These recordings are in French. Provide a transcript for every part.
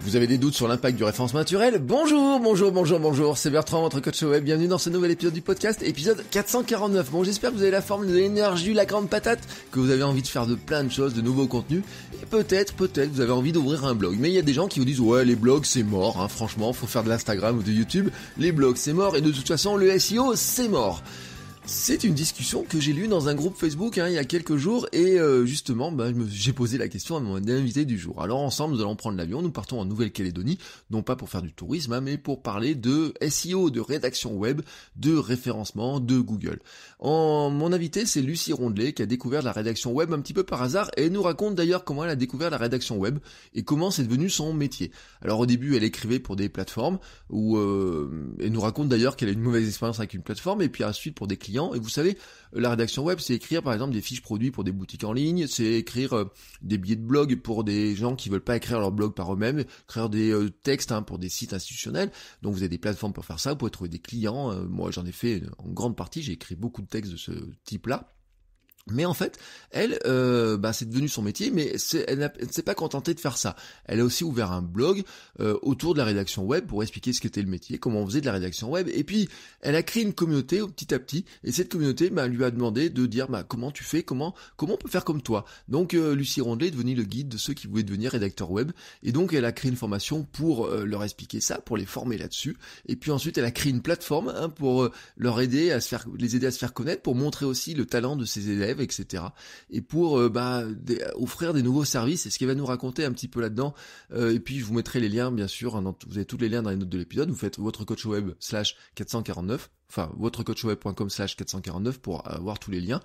Vous avez des doutes sur l'impact du référencement naturel Bonjour, bonjour, bonjour, bonjour, c'est Bertrand, votre coach web, bienvenue dans ce nouvel épisode du podcast, épisode 449. Bon, j'espère que vous avez la forme, de l'énergie, la grande patate, que vous avez envie de faire de plein de choses, de nouveaux contenus, et peut-être, peut-être, vous avez envie d'ouvrir un blog. Mais il y a des gens qui vous disent, ouais, les blogs, c'est mort, hein. franchement, faut faire de l'Instagram ou de YouTube, les blogs, c'est mort, et de toute façon, le SEO, c'est mort. C'est une discussion que j'ai lue dans un groupe Facebook hein, il y a quelques jours et euh, justement bah, j'ai posé la question à mon invité du jour. Alors ensemble nous allons prendre l'avion, nous partons en Nouvelle-Calédonie, non pas pour faire du tourisme hein, mais pour parler de SEO, de rédaction web, de référencement, de Google. mon invité c'est Lucie Rondelet qui a découvert la rédaction web un petit peu par hasard et nous raconte d'ailleurs comment elle a découvert la rédaction web et comment c'est devenu son métier. Alors au début elle écrivait pour des plateformes où euh, elle nous raconte d'ailleurs qu'elle a eu une mauvaise expérience avec une plateforme et puis ensuite pour des clients et vous savez, la rédaction web, c'est écrire par exemple des fiches produits pour des boutiques en ligne, c'est écrire euh, des billets de blog pour des gens qui veulent pas écrire leur blog par eux-mêmes, écrire des euh, textes hein, pour des sites institutionnels. Donc vous avez des plateformes pour faire ça, vous pouvez trouver des clients. Euh, moi j'en ai fait en grande partie, j'ai écrit beaucoup de textes de ce type-là. Mais en fait, elle, euh, bah, c'est devenu son métier, mais elle ne s'est pas contentée de faire ça. Elle a aussi ouvert un blog euh, autour de la rédaction web pour expliquer ce qu'était le métier, comment on faisait de la rédaction web. Et puis, elle a créé une communauté au petit à petit, et cette communauté bah, lui a demandé de dire bah, comment tu fais, comment, comment on peut faire comme toi. Donc, euh, Lucie Rondelet est devenue le guide de ceux qui voulaient devenir rédacteurs web, et donc elle a créé une formation pour euh, leur expliquer ça, pour les former là-dessus. Et puis ensuite, elle a créé une plateforme hein, pour leur aider à se faire, les aider à se faire connaître, pour montrer aussi le talent de ses élèves etc. Et pour euh, bah, offrir des nouveaux services, et ce qu'il va nous raconter un petit peu là-dedans. Euh, et puis je vous mettrai les liens, bien sûr, hein, vous avez tous les liens dans les notes de l'épisode, vous faites votre coach web slash 449 enfin votrecoachweb.com slash 449 pour avoir euh, tous les liens.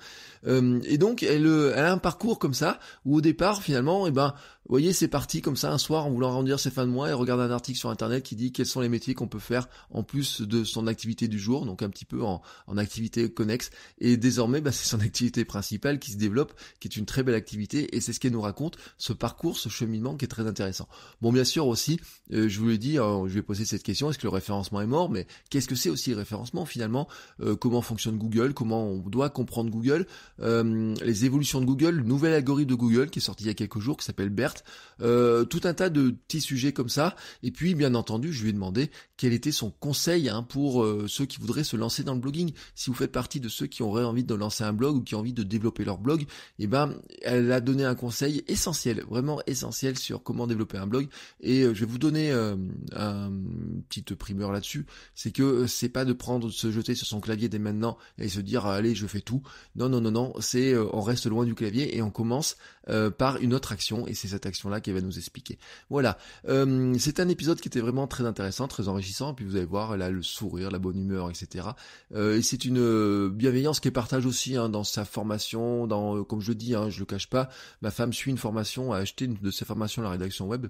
Euh, et donc euh, elle, a un parcours comme ça, où au départ finalement, et eh ben, vous voyez, c'est parti comme ça, un soir en voulant rendre ses fins de mois, elle regarde un article sur internet qui dit quels sont les métiers qu'on peut faire en plus de son activité du jour, donc un petit peu en, activité connexe. Et désormais, bah, c'est son activité principale qui se développe, qui est une très belle activité, et c'est ce qu'elle nous raconte, ce parcours, ce cheminement qui est très intéressant. Bon, bien sûr aussi, je vous l'ai dit, hein, je vais poser cette question, est-ce que le référencement est mort, mais qu'est-ce que c'est aussi le référencement finalement euh, comment fonctionne Google, comment on doit comprendre Google, euh, les évolutions de Google, le nouvel algorithme de Google qui est sorti il y a quelques jours, qui s'appelle BERT, euh, tout un tas de petits sujets comme ça. Et puis, bien entendu, je lui ai demandé quel était son conseil hein, pour ceux qui voudraient se lancer dans le blogging. Si vous faites partie de ceux qui auraient envie de lancer un blog ou qui ont envie de développer leur blog, eh ben, elle a donné un conseil essentiel, vraiment essentiel sur comment développer un blog. Et je vais vous donner une petite primeur là-dessus, c'est que c'est pas de prendre ce jeter sur son clavier dès maintenant et se dire allez je fais tout. Non non non non, c'est euh, on reste loin du clavier et on commence euh, par une autre action et c'est cette action là qui va nous expliquer. Voilà, euh, c'est un épisode qui était vraiment très intéressant, très enrichissant. puis vous allez voir là le sourire, la bonne humeur, etc. et c'est une bienveillance qu'elle partage aussi hein, dans sa formation, dans comme je dis, hein, je le cache pas, ma femme suit une formation, a acheté une de ses formations la rédaction web.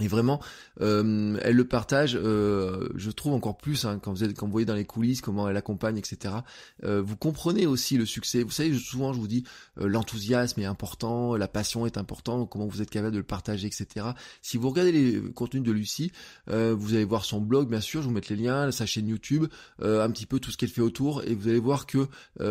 Et vraiment, euh, elle le partage, euh, je trouve encore plus, hein, quand, vous êtes, quand vous voyez dans les coulisses comment elle accompagne, etc. Euh, vous comprenez aussi le succès. Vous savez, souvent je vous dis, l'enthousiasme est important, la passion est importante, comment vous êtes capable de le partager, etc. Si vous regardez les contenus de Lucie, vous allez voir son blog, bien sûr, je vous mets les liens, sa chaîne YouTube, un petit peu tout ce qu'elle fait autour, et vous allez voir que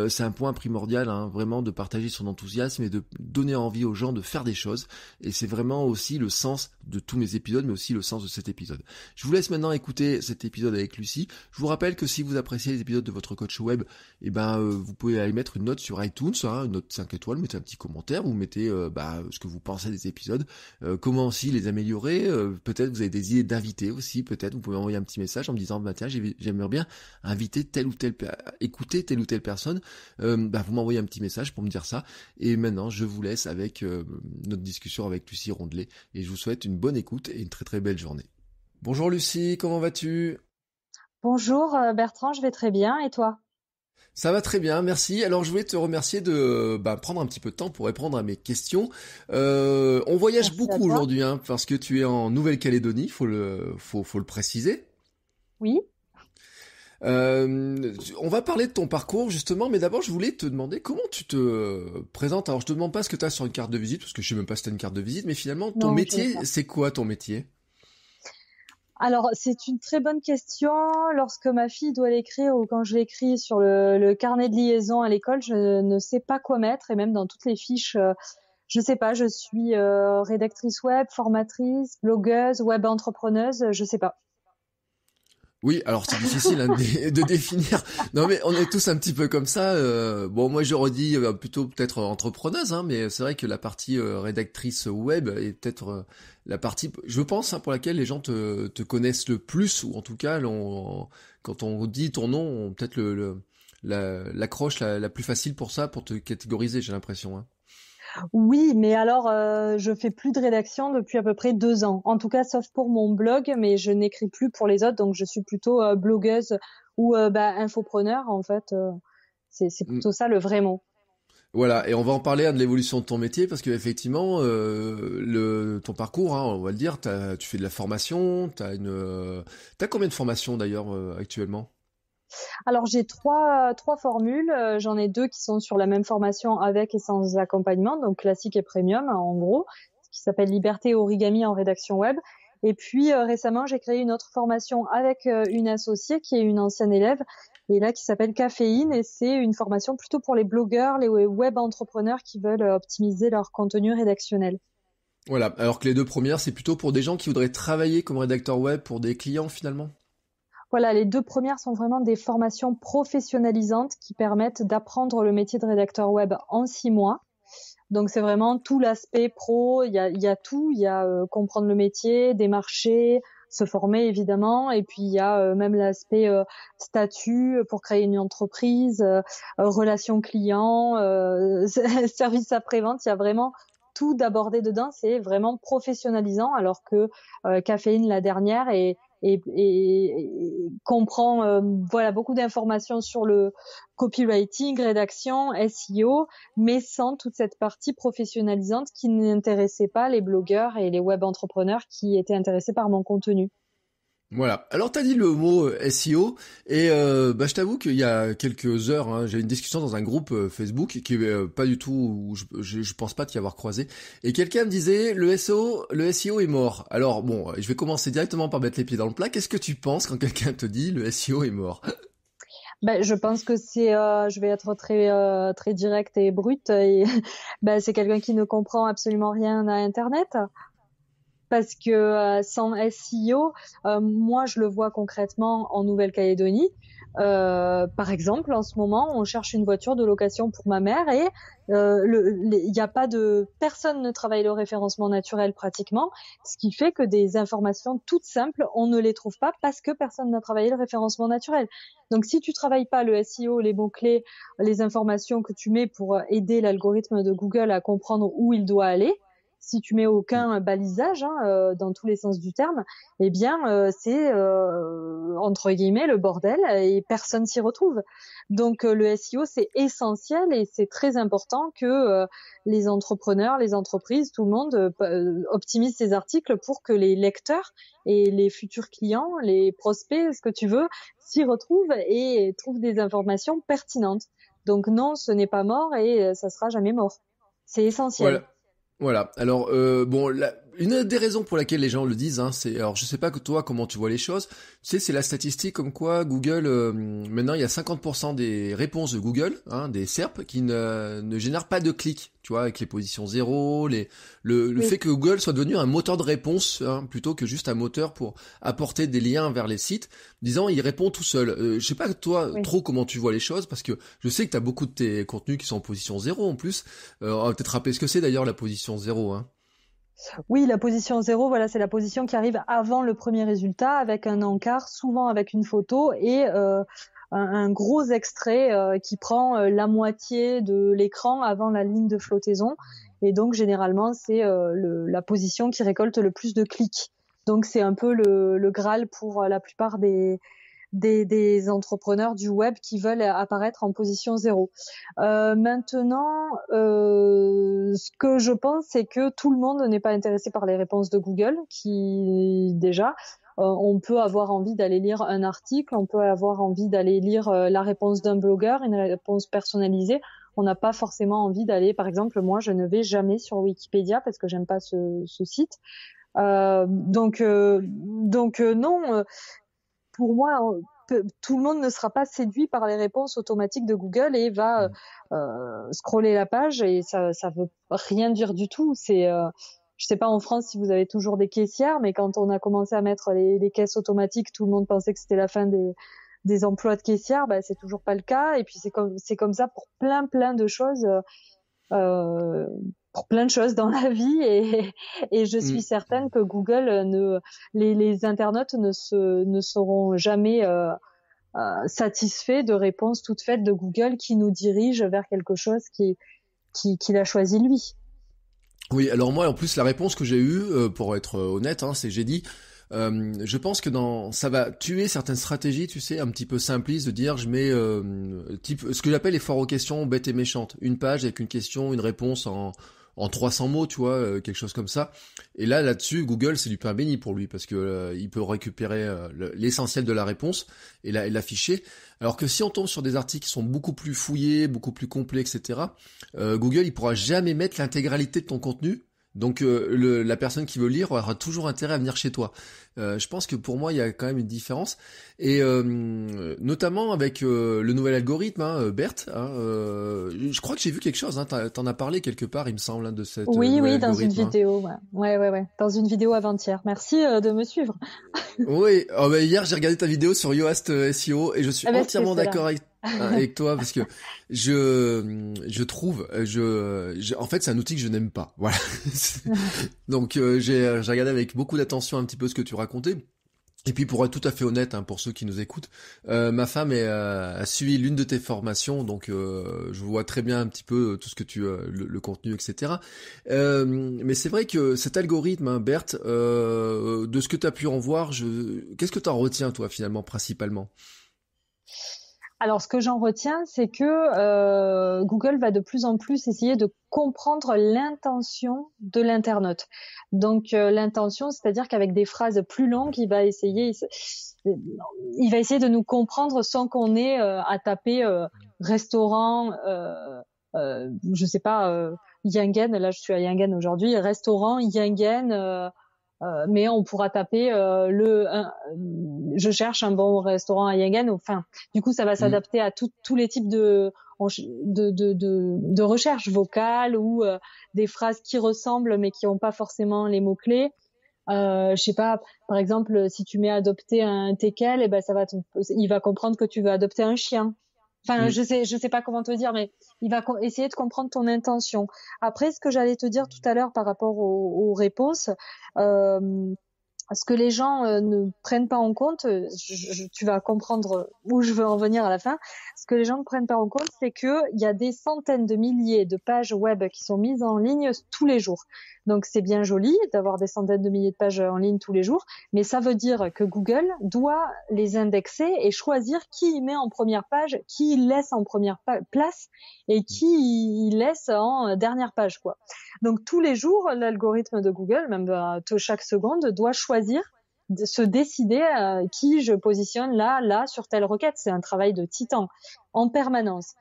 c'est un point primordial, hein, vraiment, de partager son enthousiasme et de donner envie aux gens de faire des choses. Et c'est vraiment aussi le sens de tous mes épisodes, mais aussi le sens de cet épisode. Je vous laisse maintenant écouter cet épisode avec Lucie. Je vous rappelle que si vous appréciez les épisodes de votre coach web, eh ben euh, vous pouvez aller mettre une note sur iTunes, hein, une note 5 étoiles, mettre un petit commentaire, vous mettez euh, bah, ce que vous pensez des épisodes, euh, comment aussi les améliorer, peut-être vous avez des idées d'invités aussi, peut-être vous pouvez envoyer un petit message en me disant bah, tiens j'aimerais bien inviter telle ou telle écouter telle ou telle personne, bah, vous m'envoyez un petit message pour me dire ça. Et maintenant je vous laisse avec notre discussion avec Lucie Rondelet et je vous souhaite une bonne écoute et une très très belle journée. Bonjour Lucie, comment vas-tu Bonjour euh, Bertrand, je vais très bien et toi ça va très bien, merci. Alors je voulais te remercier de bah, prendre un petit peu de temps pour répondre à mes questions. Euh, on voyage beaucoup aujourd'hui hein, parce que tu es en Nouvelle-Calédonie, faut le faut, faut le préciser. Oui, euh, on va parler de ton parcours justement, mais d'abord je voulais te demander comment tu te présentes. Alors je te demande pas ce que tu as sur une carte de visite, parce que je sais même pas si tu as une carte de visite, mais finalement ton métier, c'est quoi ton métier alors, c'est une très bonne question. Lorsque ma fille doit l'écrire ou quand je l'écris sur le, carnet de liaison à l'école, je ne sais pas quoi mettre et même dans toutes les fiches, je euh, je sais pas. Je suis euh, rédactrice web, formatrice, blogueuse, web entrepreneuse, je ne sais pas. Oui, alors c'est difficile hein, de, définir. Non, mais on est tous un petit peu comme ça. Euh, bon, moi je redis euh, plutôt peut-être euh, entrepreneuse, hein, mais c'est vrai que la partie rédactrice web est peut-être la partie, je pense, hein, pour laquelle les gens te, connaissent le plus, ou en tout cas, quand on dit ton nom, peut-être l'accroche le, la, la, plus facile pour ça, pour te catégoriser, j'ai l'impression. Hein. Oui, mais alors euh, je fais plus de rédaction depuis à peu près deux ans. En tout cas, sauf pour mon blog, mais je n'écris plus pour les autres, donc je suis plutôt euh, blogueuse ou euh, bah, infopreneur en fait. c'est mm. plutôt ça le vrai mot. Voilà, et on va en parler hein, de l'évolution de ton métier parce qu'effectivement, ton parcours, hein, on va le dire, tu fais de la formation, t'as une, combien de formations d'ailleurs actuellement alors j'ai trois formules. Euh, j'en ai deux qui sont sur la même formation avec et sans accompagnement, donc classique et premium hein, en gros, qui s'appelle Liberté Origami en rédaction web. Et puis euh, récemment, j'ai créé une autre formation avec euh, une associée qui est une ancienne élève et là qui s'appelle Caféine et c'est une formation plutôt pour les blogueurs, les web entrepreneurs qui veulent optimiser leur contenu rédactionnel. Voilà, alors que les deux premières, c'est plutôt pour des gens qui voudraient travailler comme rédacteur web pour des clients finalement. Voilà, les deux premières sont vraiment des formations professionnalisantes qui permettent d'apprendre le métier de rédacteur web en six mois. Donc c'est vraiment tout l'aspect pro, il y a, tout, il y a euh, comprendre le métier, marchés se former évidemment, et puis il y a euh, même l'aspect euh, statut pour créer une entreprise, relations clients, service après-vente, il y a vraiment tout d'aborder dedans, c'est vraiment professionnalisant alors que Caféine la dernière est et, comprend euh, voilà beaucoup d'informations sur le copywriting, rédaction, SEO, mais sans toute cette partie professionnalisante qui n'intéressait pas les blogueurs et les web entrepreneurs qui étaient intéressés par mon contenu. Voilà. Alors t'as dit le mot euh, SEO et euh, bah je t'avoue qu'il y a quelques heures, hein, j'ai une discussion dans un groupe euh, Facebook qui est pas du tout, je, je, pense pas t'y avoir croisé, et quelqu'un me disait le SEO, le SEO est mort. Alors bon, je vais commencer directement par mettre les pieds dans le plat. Qu'est-ce que tu penses quand quelqu'un te dit le SEO est mort ben, je pense que c'est, je vais être très très direct et brute. Et ben, c'est quelqu'un qui ne comprend absolument rien à Internet parce que euh, sans SEO, euh, moi je le vois concrètement en Nouvelle-Calédonie. Euh, par exemple, en ce moment, on cherche une voiture de location pour ma mère et euh, il n'y a pas de personne ne travaille le référencement naturel pratiquement, ce qui fait que des informations toutes simples, on ne les trouve pas parce que personne n'a travaillé le référencement naturel. Donc, si tu travailles pas le SEO, les mots clés, les informations que tu mets pour aider l'algorithme de Google à comprendre où il doit aller, si tu mets aucun balisage hein, euh, dans tous les sens du terme, eh bien euh, c'est euh, entre guillemets le bordel et personne s'y retrouve. Donc le SEO c'est essentiel et c'est très important que les entrepreneurs, les entreprises, tout le monde optimise ses articles pour que les lecteurs et les futurs clients, les prospects, ce que tu veux, s'y retrouvent et trouvent des informations pertinentes. Donc non, ce n'est pas mort et ça sera jamais mort. C'est essentiel. Voilà. Alors euh, bon, la, une des raisons pour laquelle les gens le disent, hein, c'est alors je sais pas que toi comment tu vois les choses, tu sais c'est la statistique comme quoi Google euh, maintenant il y a 50% des réponses de Google, hein, des SERP qui ne, ne génèrent pas de clics, tu vois avec les positions zéro, les le, fait que Google soit devenu un moteur de réponse hein, plutôt que juste un moteur pour apporter des liens vers les sites, disant il répond tout seul. Euh, je sais pas toi trop comment tu vois les choses parce que je sais que tu as beaucoup de tes contenus qui sont en position zéro en plus. Euh, on va peut-être rappeler ce que c'est d'ailleurs la position zéro hein. Oui, la position zéro, voilà, c'est la position qui arrive avant le premier résultat, avec un encart, souvent avec une photo et euh, un, gros extrait euh, qui prend euh, la moitié de l'écran avant la ligne de flottaison. Et donc, généralement, c'est la position qui récolte le plus de clics. Donc, c'est un peu le, le graal pour la plupart des, des, entrepreneurs du web qui veulent apparaître en position zéro. Euh, maintenant, euh, ce que je pense, c'est que tout le monde n'est pas intéressé par les réponses de Google, qui déjà, euh, on peut avoir envie d'aller lire un article, on peut avoir envie d'aller lire la réponse d'un blogueur, une réponse personnalisée. On n'a pas forcément envie d'aller, par exemple, moi, je ne vais jamais sur Wikipédia parce que j'aime pas ce, site. donc donc non, pour moi, hein, tout le monde ne sera pas séduit par les réponses automatiques de Google et va mm. euh, euh, scroller la page et ça ça veut rien dire du tout. C'est euh, je sais pas en France si vous avez toujours des caissières, mais quand on a commencé à mettre les, caisses automatiques, tout le monde pensait que c'était la fin des, emplois de caissière. Bah, c'est toujours pas le cas. Et puis c'est comme c'est comme ça pour plein plein de choses. Euh, plein de choses dans la vie et, et je mm. suis certaine que Google ne, les, internautes ne, se, ne seront jamais euh, euh, satisfaits de réponses toutes faites de Google qui nous dirige vers quelque chose qui, qui, qu'il a choisi lui. Oui, alors moi en plus la réponse que j'ai eue, euh, pour être honnête, hein, c'est j'ai dit je pense que dans ça va tuer certaines stratégies, tu sais, un petit peu simplistes de dire je mets type ce que j'appelle les foires aux questions bêtes et méchantes, une page avec une question, une réponse en en 300 mots, tu vois, euh, quelque chose comme ça. Et là, là-dessus, Google, c'est du pain béni pour lui parce que euh, il peut récupérer euh, l'essentiel de la réponse et l'afficher. Alors que si on tombe sur des articles qui sont beaucoup plus fouillés, beaucoup plus complets, etc., Google, il pourra jamais mettre l'intégralité de ton contenu donc euh, la personne qui veut lire aura toujours intérêt à venir chez toi. Euh, je pense que pour moi il y a quand même une différence et euh, notamment avec le nouvel algorithme hein, Bert. Hein, je crois que j'ai vu quelque chose. Hein, T'en as parlé quelque part, il me semble, hein, de cette. Oui, oui, dans une hein. vidéo. Ouais. ouais, ouais, Dans une vidéo avant-hier. Merci de me suivre. oui. Oh, bah, hier j'ai regardé ta vidéo sur Yoast SEO et je suis ah, bah, entièrement d'accord avec avec euh, toi parce que je je trouve euh, je, en fait c'est un outil que je n'aime pas. Voilà. Donc euh, j'ai regardé avec beaucoup d'attention un petit peu ce que tu racontais. Et puis pour être tout à fait honnête, hein, pour ceux qui nous écoutent, ma femme a suivi l'une de tes formations, donc je vois très bien un petit peu tout ce que tu le, contenu, etc. mais c'est vrai que cet algorithme, hein, Berthe, de ce que tu as pu en voir, je... qu'est-ce que tu en retiens toi finalement principalement alors, ce que j'en retiens, c'est que euh, Google va de plus en plus essayer de comprendre l'intention de l'internaute. Donc, euh, l'intention, c'est-à-dire qu'avec des phrases plus longues, il va essayer, il va essayer de nous comprendre sans qu'on ait euh, à taper euh, restaurant, je sais pas, Yangen. Là, je suis à Yangen aujourd'hui. Restaurant Yangen. Euh, mais on pourra taper euh, le je cherche un bon restaurant à Yangan enfin du coup ça va mm. s'adapter à tout, tous les types de de, de, de, recherche vocale ou euh, des phrases qui ressemblent mais qui n'ont pas forcément les mots clés euh, je sais pas par exemple si tu mets adopter un teckel et eh ben ça va il va comprendre que tu veux adopter un chien Enfin, je sais, je sais pas comment te dire, mais il va essayer de comprendre ton intention. Après, ce que j'allais te dire tout à l'heure par rapport aux, réponses, euh, ce que les gens euh, ne prennent pas en compte, euh, tu vas comprendre où je veux en venir à la fin, ce que les gens ne prennent pas en compte, c'est qu'il y a des centaines de milliers de pages web qui sont mises en ligne tous les jours. Donc c'est bien joli d'avoir des centaines de milliers de pages en ligne tous les jours, mais ça veut dire que Google doit les indexer et choisir qui met en première page, qui laisse en première place et qui laisse en dernière page. quoi. Donc tous les jours, l'algorithme de Google, même bah, chaque seconde, doit choisir choisir, de se décider euh, qui je positionne là, là, sur telle requête. C'est un travail de titan en permanence.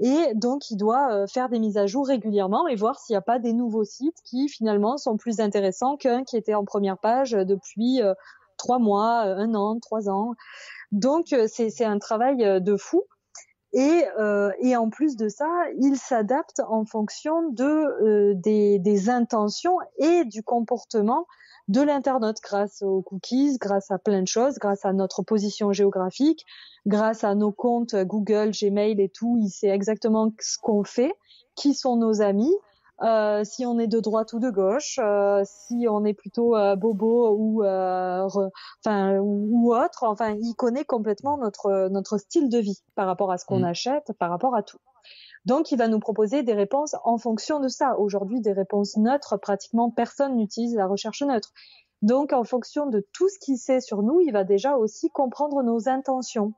Et donc, il doit euh, faire des mises à jour régulièrement et voir s'il n'y a pas des nouveaux sites qui finalement sont plus intéressants qu'un qui était en première page euh, depuis trois mois, un an, trois ans. Donc, c'est un travail de fou. Et, en plus de ça, il s'adapte en fonction de, des, des, intentions et du comportement de l'internaute grâce aux cookies, grâce à plein de choses, grâce à notre position géographique, grâce à nos comptes Google, Gmail et tout. Il sait exactement ce qu'on fait, qui sont nos amis. Euh, si on est de droite ou de gauche, euh, si on est plutôt euh, bobo ou euh, enfin ou autre, enfin il connaît complètement notre notre style de vie par rapport à ce qu'on mm. achète, par rapport à tout. Donc, il va nous proposer des réponses en fonction de ça. Aujourd'hui, des réponses neutres, pratiquement personne n'utilise la recherche neutre. Donc, en fonction de tout ce qu'il sait sur nous, il va déjà aussi comprendre nos intentions.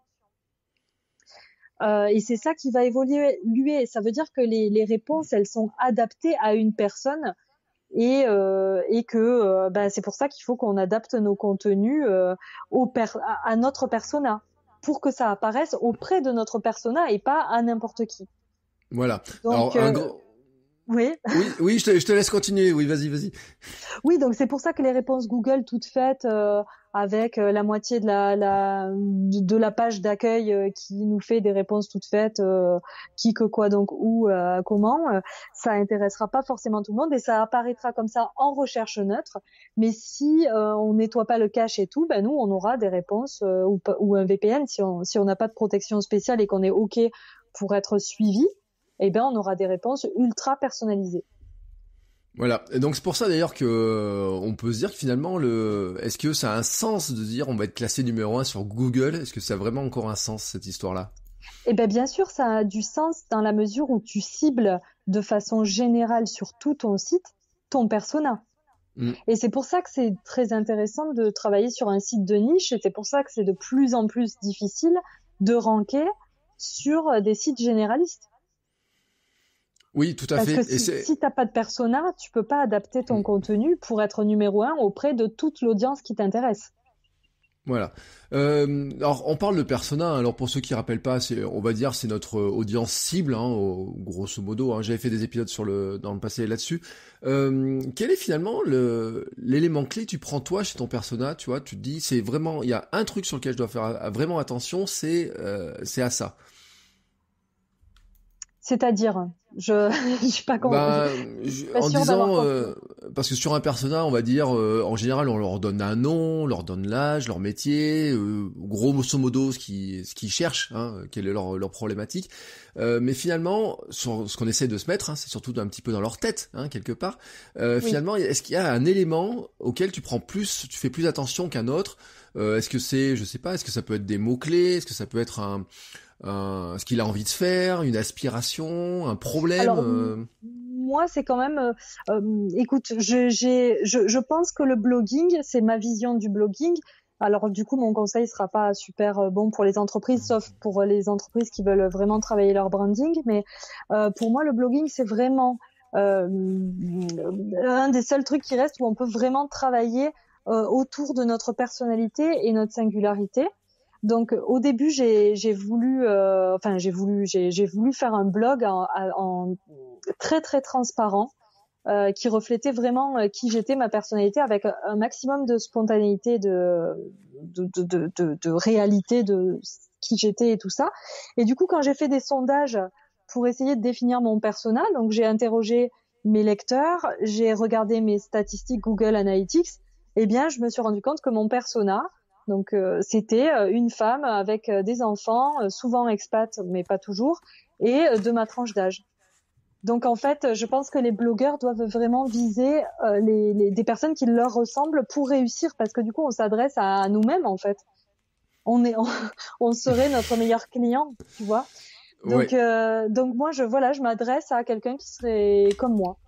Euh, et c'est ça qui va évoluer. Ça veut dire que les, réponses, elles sont adaptées à une personne et, euh, que euh, ben, c'est pour ça qu'il faut qu'on adapte nos contenus à notre persona pour que ça apparaisse auprès de notre persona et pas à n'importe qui. Voilà. Euh, oui. oui, je, te, laisse continuer. Oui, vas-y, vas-y. Oui, donc c'est pour ça que les réponses Google toutes faites euh, avec euh, la moitié de la, la de la page d'accueil qui nous fait des réponses toutes faites, qui que quoi donc où comment, ça intéressera pas forcément tout le monde et ça apparaîtra comme ça en recherche neutre. Mais si on nettoie pas le cache et tout, ben nous on aura des réponses ou, ou un VPN si on si on n'a pas de protection spéciale et qu'on est ok pour être suivi eh ben, on aura des réponses ultra personnalisées. Voilà. Et donc c'est pour ça d'ailleurs que euh, on peut se dire que finalement le est-ce que ça a un sens de dire on va être classé numéro un sur Google Est-ce que ça a vraiment encore un sens cette histoire-là Eh bien, bien sûr, ça a du sens dans la mesure où tu cibles de façon générale sur tout ton site ton persona. Mm. Et c'est pour ça que c'est très intéressant de travailler sur un site de niche et c'est pour ça que c'est de plus en plus difficile de ranker sur euh, des sites généralistes. Oui, tout à Parce fait. Que si, tu n'as pas de persona, tu peux pas adapter ton mm. contenu pour être numéro un auprès de toute l'audience qui t'intéresse. Voilà. Euh, alors on parle de persona. Hein. Alors pour ceux qui rappellent pas, on va dire c'est notre audience cible, hein, grosso modo. Hein. j'avais fait des épisodes sur le dans le passé là-dessus. Euh, quel est finalement l'élément clé tu prends toi chez ton persona Tu vois, tu te dis c'est vraiment il y a un truc sur lequel je dois faire vraiment attention, c'est euh, c'est à ça. C'est-à-dire, je ne suis pas convaincu. Bah, en disant, euh, parce que sur un personnage, on va dire, euh, en général, on leur donne un nom, on leur donne l'âge, leur métier, euh, grosso modo ce qu'ils ce cherchent, hein, quelle est leur, problématique. Euh, mais finalement, ce qu'on essaie de se mettre, hein, c'est surtout un petit peu dans leur tête, hein, quelque part. Finalement, est-ce qu'il y a un élément auquel tu prends plus, tu fais plus attention qu'un autre Est-ce que c'est, je sais pas, est-ce que ça peut être des mots clés Est-ce que ça peut être un ce qu'il a envie de faire, une aspiration, un problème euh. Moi, c'est quand même. Euh, euh, écoute, je, je, pense que le blogging, c'est ma vision du blogging. Alors du coup, mon conseil sera pas super bon pour les entreprises, sauf pour les entreprises qui veulent vraiment travailler leur branding. Mais pour moi, le blogging, c'est vraiment euh, un des seuls trucs qui reste où on peut vraiment travailler autour de notre personnalité et notre singularité. Donc au début, j'ai voulu, euh, enfin j'ai voulu, j'ai voulu faire un blog en, très très transparent. Euh, qui reflétait vraiment euh, qui j'étais, ma personnalité, avec un maximum de spontanéité, de, de réalité de qui j'étais et tout ça. Et du coup, quand j'ai fait des sondages pour essayer de définir mon persona, donc j'ai interrogé mes lecteurs, j'ai regardé mes statistiques Google Analytics, eh bien, je me suis rendu compte que mon persona, donc euh, c'était euh, une femme avec euh, des enfants, souvent expats mais pas toujours, et de ma tranche d'âge. Donc en fait, je pense que les blogueurs doivent vraiment viser les, des personnes qui leur ressemblent pour réussir, parce que du coup, on s'adresse à, nous-mêmes en fait. On est, on, serait notre meilleur client, tu vois. Donc, donc moi, je voilà, je m'adresse à quelqu'un qui serait comme moi.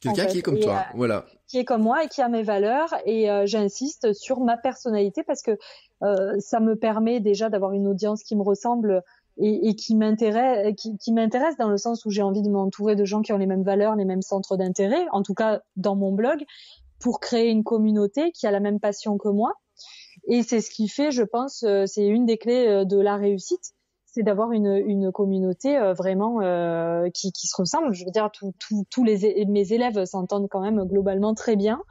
Quelqu'un qui est comme toi, voilà qui est comme moi et qui a mes valeurs. Et euh, j'insiste sur ma personnalité parce que euh, ça me permet déjà d'avoir une audience qui me ressemble et, qui m'intéresse dans le sens où j'ai envie de m'entourer de gens qui ont les mêmes valeurs, les mêmes centres d'intérêt, en tout cas dans mon blog, pour créer une communauté qui a la même passion que moi. Et c'est ce qui fait, je pense, euh, c'est une des clés de la réussite c'est d'avoir une, une, communauté euh, vraiment euh, qui, qui, se ressemble. Je veux dire, tous les mes élèves s'entendent quand même globalement très bien.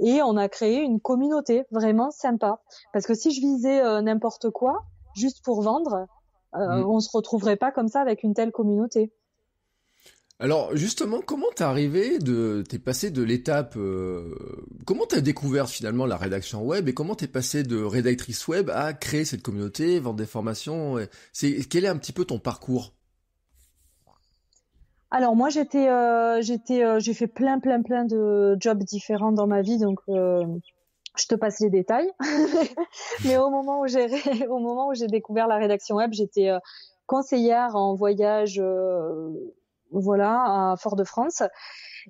Et on a créé une communauté vraiment sympa. Parce que si je visais euh, n'importe quoi, juste pour vendre, on mm. on se retrouverait pas comme ça avec une telle communauté. Alors justement, comment t'es arrivé de t'es passé de l'étape euh, comment t'as découvert finalement la rédaction web et comment t'es passé de rédactrice web à créer cette communauté, vendre des formations. C'est quel est un petit peu ton parcours alors moi j'étais euh, euh, j'ai fait plein plein plein de jobs différents dans ma vie donc je te passe les détails mais au moment où j'ai au moment où j'ai découvert la rédaction web j'étais conseillère en voyage voilà, à Fort-de-France.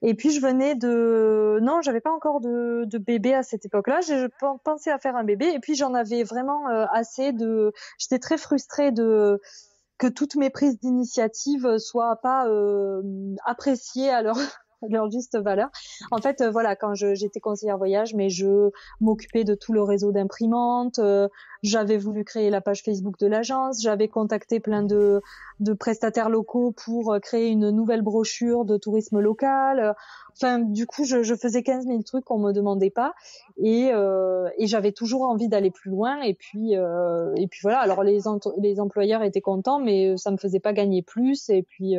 Et puis je venais de, non, j'avais pas encore de, bébé à cette époque-là. je pensais à faire un bébé, et puis j'en avais vraiment euh, assez de. J'étais très frustrée de que toutes mes prises d'initiative soient pas euh, appréciées à leur juste valeur. En fait, euh, voilà, quand j'étais conseillère voyage, mais je m'occupais de tout le réseau d'imprimantes. Euh, j'avais voulu créer la page Facebook de l'agence. J'avais contacté plein de, de prestataires locaux pour euh, créer une nouvelle brochure de tourisme local. Enfin, du coup, je, je faisais 15 000 trucs qu'on me demandait pas, et, euh, et j'avais toujours envie d'aller plus loin. Et puis, et puis voilà. Alors les, les employeurs étaient contents, mais ça me faisait pas gagner plus. Et puis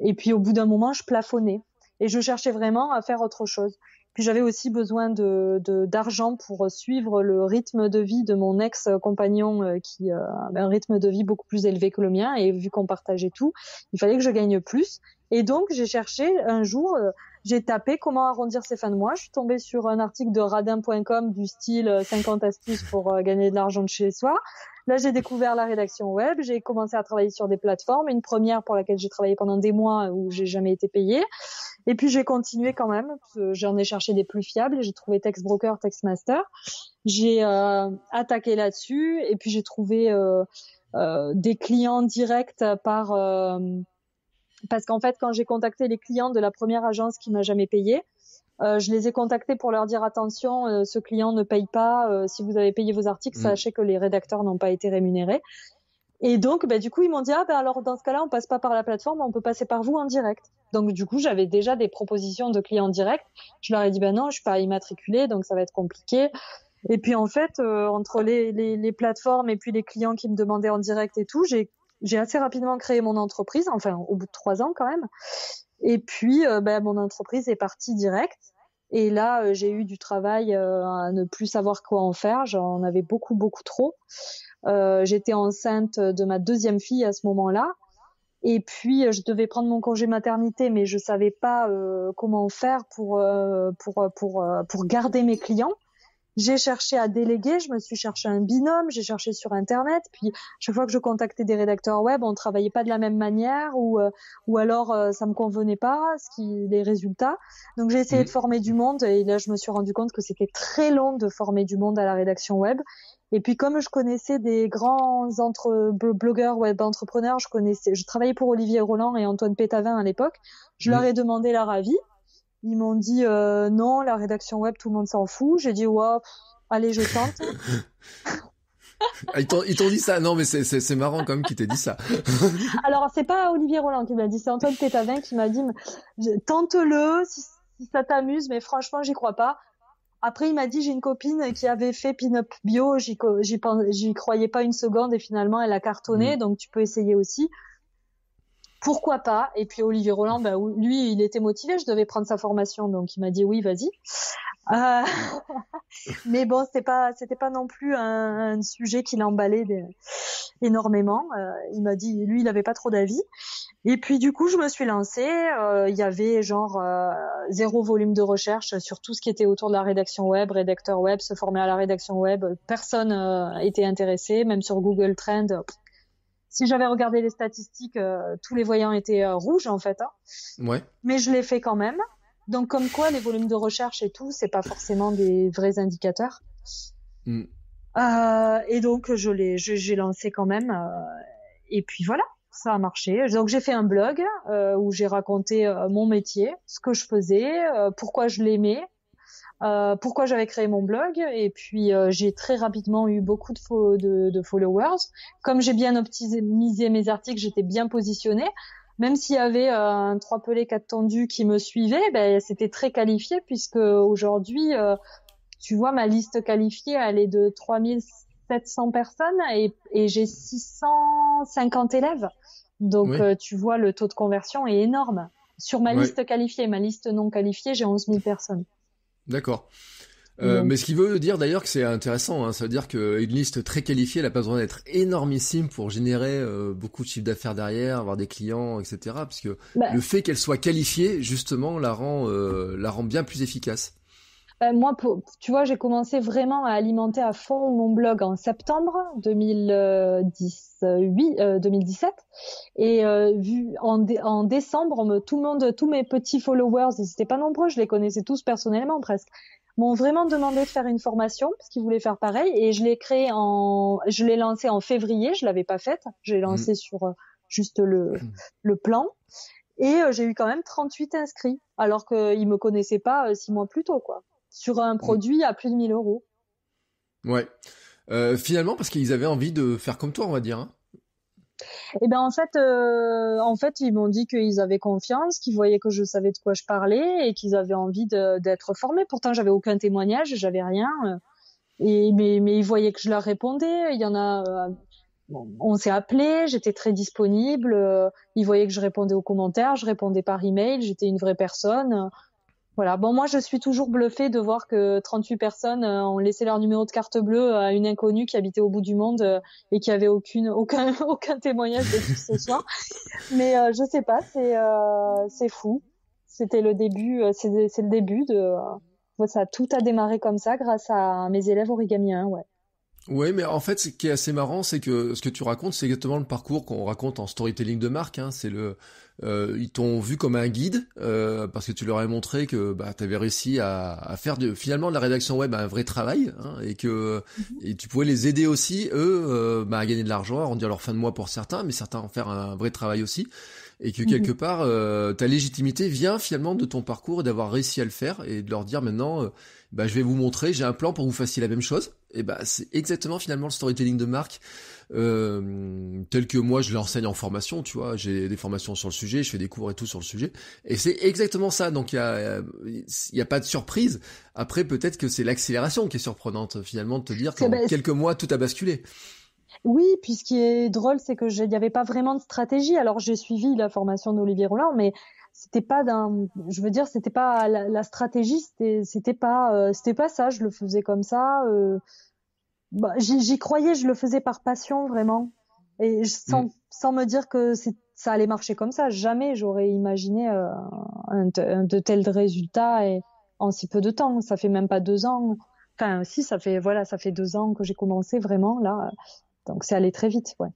et puis au bout d'un moment, je plafonnais et je cherchais vraiment à faire autre chose. Puis j'avais aussi besoin de d'argent pour suivre le rythme de vie de mon ex compagnon euh, qui euh, avait un rythme de vie beaucoup plus élevé que le mien et vu qu'on partageait tout, il fallait que je gagne plus. Et donc j'ai cherché un jour, euh, j'ai tapé comment arrondir ses fins de mois. Je suis tombée sur un article de radin.com du style 50 astuces pour gagner de l'argent de chez soi. Là, j'ai découvert la rédaction web, j'ai commencé à travailler sur des plateformes, une première pour laquelle j'ai travaillé pendant des mois où j'ai jamais été payée. Et puis j'ai continué quand même, euh, j'en ai cherché des plus fiables, j'ai trouvé Textbroker, Textmaster, J'ai euh, attaqué là-dessus et puis j'ai trouvé euh, des clients directs par parce qu'en fait quand j'ai contacté les clients de la première agence qui m'a jamais payé, euh, je les ai contactés pour leur dire attention, euh, ce client ne paye pas. Euh, si vous avez payé vos articles, mm. sachez que les rédacteurs n'ont pas été rémunérés. Et donc, bah, du coup, ils m'ont dit ah bah, alors dans ce cas-là, on passe pas par la plateforme, on peut passer par vous en direct. Donc du coup, j'avais déjà des propositions de clients directs. Je leur ai dit ben bah, non, je suis pas immatriculée, donc ça va être compliqué. Et puis en fait, entre les, les, plateformes et puis les clients qui me demandaient en direct et tout, j'ai assez rapidement créé mon entreprise, enfin au bout de trois ans quand même. Et puis, ben mon entreprise est partie direct. Et là, euh, j'ai eu du travail euh, à ne plus savoir quoi en faire. J'en avais beaucoup, beaucoup trop. J'étais enceinte de ma deuxième fille à ce moment-là. Et puis je devais prendre mon congé maternité, mais je savais pas comment faire pour, pour pour pour garder mes clients j'ai cherché à déléguer, je me suis cherché un binôme, j'ai cherché sur internet, puis chaque fois que je contactais des rédacteurs web, on travaillait pas de la même manière ou euh, ou alors euh, ça me convenait pas ce qui les résultats. Donc j'ai essayé de mhm. former du monde et là je me suis rendu compte que c'était très long de former du monde à la rédaction web. Et puis comme je connaissais des grands entre blogueurs web entrepreneurs, je connaissais, je travaillais pour Olivier Roland et Antoine Pétavin à l'époque, je leur mhm. ai demandé leur avis ils m'ont dit euh, non, la rédaction web, tout le monde s'en fout. J'ai dit ouais, allez, je tente. Ils t'ont dit ça Non, mais c'est marrant quand même qu'ils t'aient dit ça. Alors, c'est pas Olivier Roland qui m'a dit, c'est Antoine Tétavin qui m'a dit tente-le si, ça t'amuse, mais franchement, j'y crois pas. Après, il m'a dit j'ai une copine qui avait fait Pin-Up Bio, j'y croyais pas une seconde et finalement, elle a cartonné, mm. donc tu peux essayer aussi pourquoi pas Et puis Olivier Roland, bah, lui, il était motivé, je devais prendre sa formation, donc il m'a dit oui, vas-y. Euh, mais bon, c'était pas, c'était pas non plus un, sujet qui l'emballait énormément. Euh, il m'a dit, lui, il n'avait pas trop d'avis. Et puis du coup, je me suis lancée. Euh, il y avait genre zéro volume de recherche sur tout ce qui était autour de la rédaction web, rédacteur web, se former à la rédaction web. Personne était intéressé, même sur Google Trends si j'avais regardé les statistiques, euh, tous les voyants étaient euh, rouges en fait. Hein. Mais je l'ai fait quand même. Donc comme quoi, les volumes de recherche et tout, c'est pas forcément des vrais indicateurs. Hmm. Euh, et donc je l'ai, j'ai lancé quand même. et puis voilà, ça a marché. Donc j'ai fait un blog où j'ai raconté mon métier, ce que je faisais, pourquoi je l'aimais. Euh, pourquoi j'avais créé mon blog et puis euh, j'ai très rapidement eu beaucoup de, de, followers. Comme j'ai bien optimisé mes articles, j'étais bien positionnée. Même s'il y avait un euh, trois pelés quatre tendus qui me suivait, ben, c'était très qualifié puisque aujourd'hui, tu vois, ma liste qualifiée, elle est de 3700 personnes et, j'ai 650 élèves. Donc, tu vois, le taux de conversion est énorme. Sur ma liste qualifiée, ma liste non qualifiée, j'ai 11 000 personnes. D'accord. Euh, mmh. mais ce qui veut dire d'ailleurs que c'est intéressant, hein. ça veut dire qu'une liste très qualifiée n'a pas besoin d'être énormissime pour générer euh, beaucoup de chiffre d'affaires derrière, avoir des clients, etc. Parce que bah. le fait qu'elle soit qualifiée, justement, la rend, euh, la rend bien plus efficace ben moi, tu vois, j'ai commencé vraiment à alimenter à fond mon blog en septembre 2018, euh, 2017. Euh, et euh, vu en, décembre, tout le monde, tous mes petits followers, ils n'étaient pas nombreux, je les connaissais tous personnellement presque, m'ont vraiment demandé de faire une formation parce qu'ils voulaient faire pareil. Et je l'ai créé en, je l'ai lancé en février, je l'avais pas faite. J'ai mm. lancé sur juste le, mm. le plan. Et j'ai eu quand même 38 inscrits, alors qu'ils me connaissaient pas six mois plus tôt, quoi sur un produit à plus de 1000 euros. Ouais. Euh, finalement, parce qu'ils avaient envie de faire comme toi, on va dire. Hein. Eh Et ben en fait, euh, en fait, ils m'ont dit qu'ils avaient confiance, qu'ils voyaient que je savais de quoi je parlais et qu'ils avaient envie d'être formés. Pourtant, j'avais aucun témoignage, j'avais rien. Et mais, ils voyaient que je leur répondais. Il y en a. Euh, on s'est appelé, j'étais très disponible. Ils voyaient que je répondais aux commentaires, je répondais par email, j'étais une vraie personne. Voilà. Bon, moi, je suis toujours bluffée de voir que 38 personnes euh, ont laissé leur numéro de carte bleue à une inconnue qui habitait au bout du monde euh, et qui avait aucune, aucun, aucun témoignage de tout ce soir. Mais euh, je sais pas, c'est, c'est fou. C'était le début, c'est, c'est le début de. ça, tout a démarré comme ça grâce à mes élèves origami ouais. Oui, mais en fait, ce qui est assez marrant, c'est que ce que tu racontes, c'est exactement le parcours qu'on raconte en storytelling de marque. Hein. C'est le, euh, ils t'ont vu comme un guide euh, parce que tu leur as montré que bah, tu avais réussi à, faire finalement de la rédaction web un vrai travail hein, et que mm-hmm. et tu pouvais les aider aussi eux euh, bah, à gagner de l'argent, à rendre leur fin de mois pour certains, mais certains en faire un vrai travail aussi et que quelque mm-hmm. part ta légitimité vient finalement de ton parcours et d'avoir réussi à le faire et de leur dire maintenant bah, je vais vous montrer, j'ai un plan pour vous fassiez la même chose. Et bah, c'est exactement finalement le storytelling de marque euh, tel que moi je l'enseigne en formation, tu vois. J'ai des formations sur le sujet, je fais des cours et tout sur le sujet. Et c'est exactement ça. Donc il y a, a pas de surprise. Après, peut-être que c'est l'accélération qui est surprenante finalement de te dire qu'en quelques mois tout a basculé. Oui, puis ce qui est drôle, c'est que je n'y avait pas vraiment de stratégie. Alors j'ai suivi la formation d'Olivier Roland, mais c'était pas d'un je veux dire c'était pas la, stratégie c'était c'était pas euh, c'était pas ça je le faisais comme ça euh, bah, j'y croyais je le faisais par passion vraiment et sans mm. sans me dire que ça allait marcher comme ça jamais j'aurais imaginé euh, de tels résultats et en si peu de temps ça fait même pas deux ans enfin si ça fait voilà ça fait deux ans que j'ai commencé vraiment là donc c'est allé très vite ouais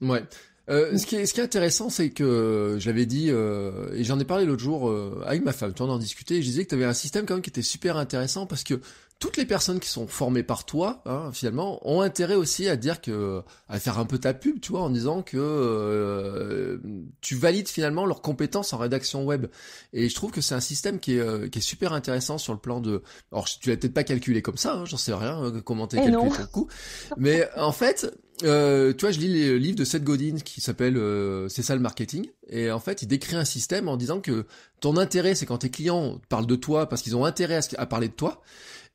Ouais. Euh, ce, qui est, intéressant, c'est que euh, j'avais dit, euh, et j'en ai parlé l'autre jour avec ma femme, tu en discutait, et je disais que tu avais un système quand même qui était super intéressant parce que toutes les personnes qui sont formées par toi, hein, finalement, ont intérêt aussi à dire que, à faire un peu ta pub, tu vois, en disant que euh, tu valides finalement leurs compétences en rédaction web. Et je trouve que c'est un système qui est, euh, super intéressant sur le plan de. Alors, tu l'as peut-être pas calculé comme ça, hein, j'en sais rien, euh, comment t'es eh calculé ton Mais en fait, tu vois, je lis le livre de Seth Godin qui s'appelle C'est ça le marketing. Et en fait, il décrit un système en disant que ton intérêt, c'est quand tes clients parlent de toi parce qu'ils ont intérêt à parler de toi.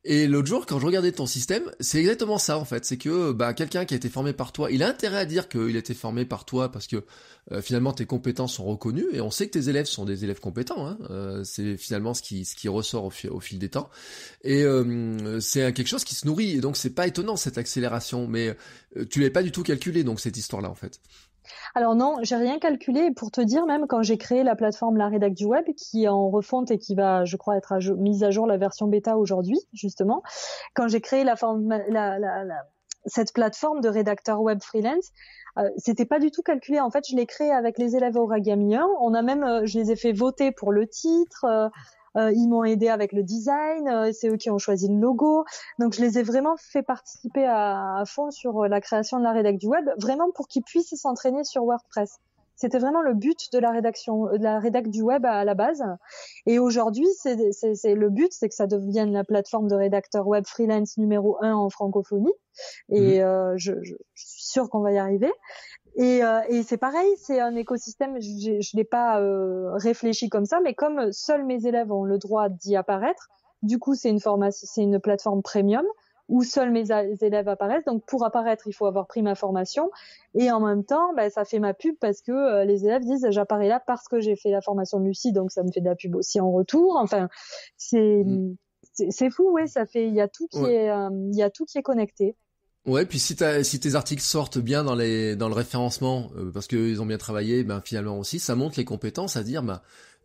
Et l'autre jour, quand je regardais ton système, c'est exactement ça en fait. C'est que euh, bah, quelqu'un qui a été formé par toi, il a intérêt à dire qu'il a été formé par toi parce que euh, finalement tes compétences sont reconnues et on sait que tes élèves sont des élèves compétents. Hein. Euh, c'est finalement ce qui, ce qui ressort au, au fil des temps. Et c'est quelque chose qui se nourrit. Et donc c'est pas étonnant cette accélération, mais tu l'avais pas du tout calculé donc cette histoire-là en fait. Alors non, j'ai rien calculé. Pour te dire, même quand j'ai créé la plateforme La Rédacte du Web, qui est en refonte et qui va, je crois, être mise à jour la version bêta aujourd'hui, justement, quand j'ai créé la, cette plateforme de rédacteur web freelance, euh, c'était pas du tout calculé. En fait, je l'ai créé avec les élèves au Ragamien. On a même, euh, je les ai fait voter pour le titre. Euh, euh, ils m'ont aidé avec le design, euh, c'est eux qui ont choisi le logo. Donc je les ai vraiment fait participer à, fond sur euh, la création de la rédac du web, vraiment pour qu'ils puissent s'entraîner sur WordPress. C'était vraiment le but de la rédaction, de la rédac du web à, la base. Et aujourd'hui, c'est le but, c'est que ça devienne la plateforme de rédacteur web freelance numéro un en francophonie. Et mhm. euh, je, suis sûre qu'on va y arriver. Et, euh, c'est pareil, c'est un écosystème. Je ne l'ai pas euh, réfléchi comme ça, mais comme seuls mes élèves ont le droit d'y apparaître, du coup, c'est une, c'est une plateforme premium où seuls mes élèves apparaissent. Donc pour apparaître, il faut avoir pris ma formation. Et en même temps, bah, ça fait ma pub parce que euh, les élèves disent j'apparais là parce que j'ai fait la formation de Lucie, donc ça me fait de la pub aussi en retour. Enfin, mm. c'est c'est fou, oui, ça fait il y a tout qui est euh, il y a tout qui est connecté. Ouais, puis si, si tes articles sortent bien dans, les, dans le référencement, euh, parce qu'ils ont bien travaillé, ben finalement aussi, ça montre les compétences à dire, bah,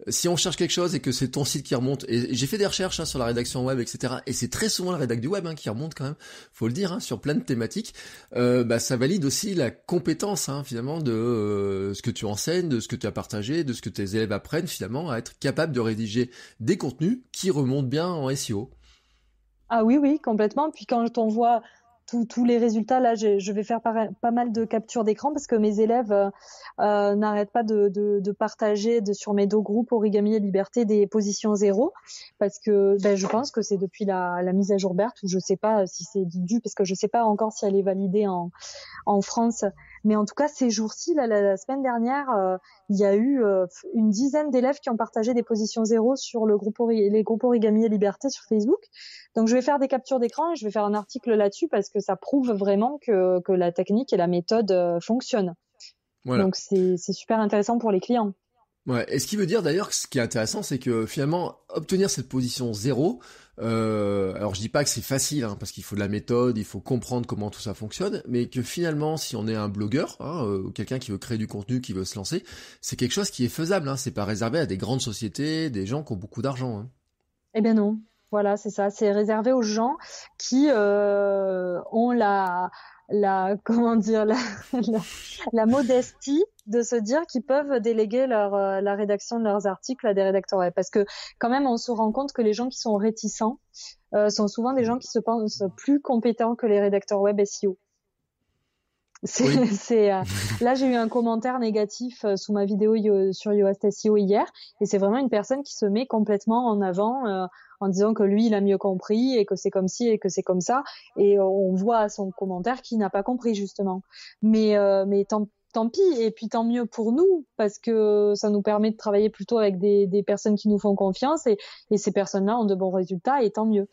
si on cherche quelque chose et que c'est ton site qui remonte, et j'ai fait des recherches hein, sur la rédaction web, etc. Et c'est très souvent la rédaction du web hein, qui remonte quand même, faut le dire, hein, sur plein de thématiques. Euh, ben, ça valide aussi la compétence finalement de euh, ce que tu enseignes, de ce que tu as partagé, de ce que tes élèves apprennent finalement à être capable de rédiger des contenus qui remontent bien en SEO. Ah oui, oui, complètement. Puis quand on t'envoie tous les résultats. Là, je vais faire pas mal de captures d'écran parce que mes élèves euh, euh, n'arrêtent pas de, partager de, sur mes deux groupes Origami et Liberté des positions zéro parce que ben, je pense que c'est depuis la, mise à jour Berthe. ou je sais pas si c'est dû parce que je ne sais pas encore si elle est validée en, en France mais en tout cas, ces jours-ci, la, la, semaine dernière, euh, il y a eu euh, une dizaine d'élèves qui ont partagé des positions zéro sur le groupe les groupes Origami et Liberté sur Facebook. Donc, je vais faire des captures d'écran et je vais faire un article là-dessus parce que ça prouve vraiment que, que la technique et la méthode euh, fonctionnent. Voilà. Donc, c'est super intéressant pour les clients. Ouais, et ce qui veut dire d'ailleurs que ce qui est intéressant, c'est que finalement, obtenir cette position zéro, euh, alors je dis pas que c'est facile, hein, parce qu'il faut de la méthode, il faut comprendre comment tout ça fonctionne, mais que finalement, si on est un blogueur, hein, euh, quelqu'un qui veut créer du contenu, qui veut se lancer, c'est quelque chose qui est faisable, hein, c'est pas réservé à des grandes sociétés, des gens qui ont beaucoup d'argent. Hein. Eh bien non, voilà, c'est ça, c'est réservé aux gens qui euh, ont la la comment dire la, la modestie de se dire qu'ils peuvent déléguer leur, euh, la rédaction de leurs articles à des rédacteurs web. Parce que quand même, on se rend compte que les gens qui sont réticents euh, sont souvent des mm. gens qui se pensent plus compétents que les rédacteurs web SEO. C'est, c'est, euh, là, j'ai eu un commentaire négatif euh, sous ma vidéo sur Yoast SEO hier, et c'est vraiment une personne qui se met complètement en avant en disant que lui, il a mieux compris et que c'est comme ci et que c'est comme ça. Et on voit à son commentaire qu'il n'a pas compris, justement. Mais, mais tant, tant pis. Et puis tant mieux pour nous, parce que ça nous permet de travailler plutôt avec des, des personnes qui nous font confiance et, et ces personnes-là ont de bons résultats et tant mieux.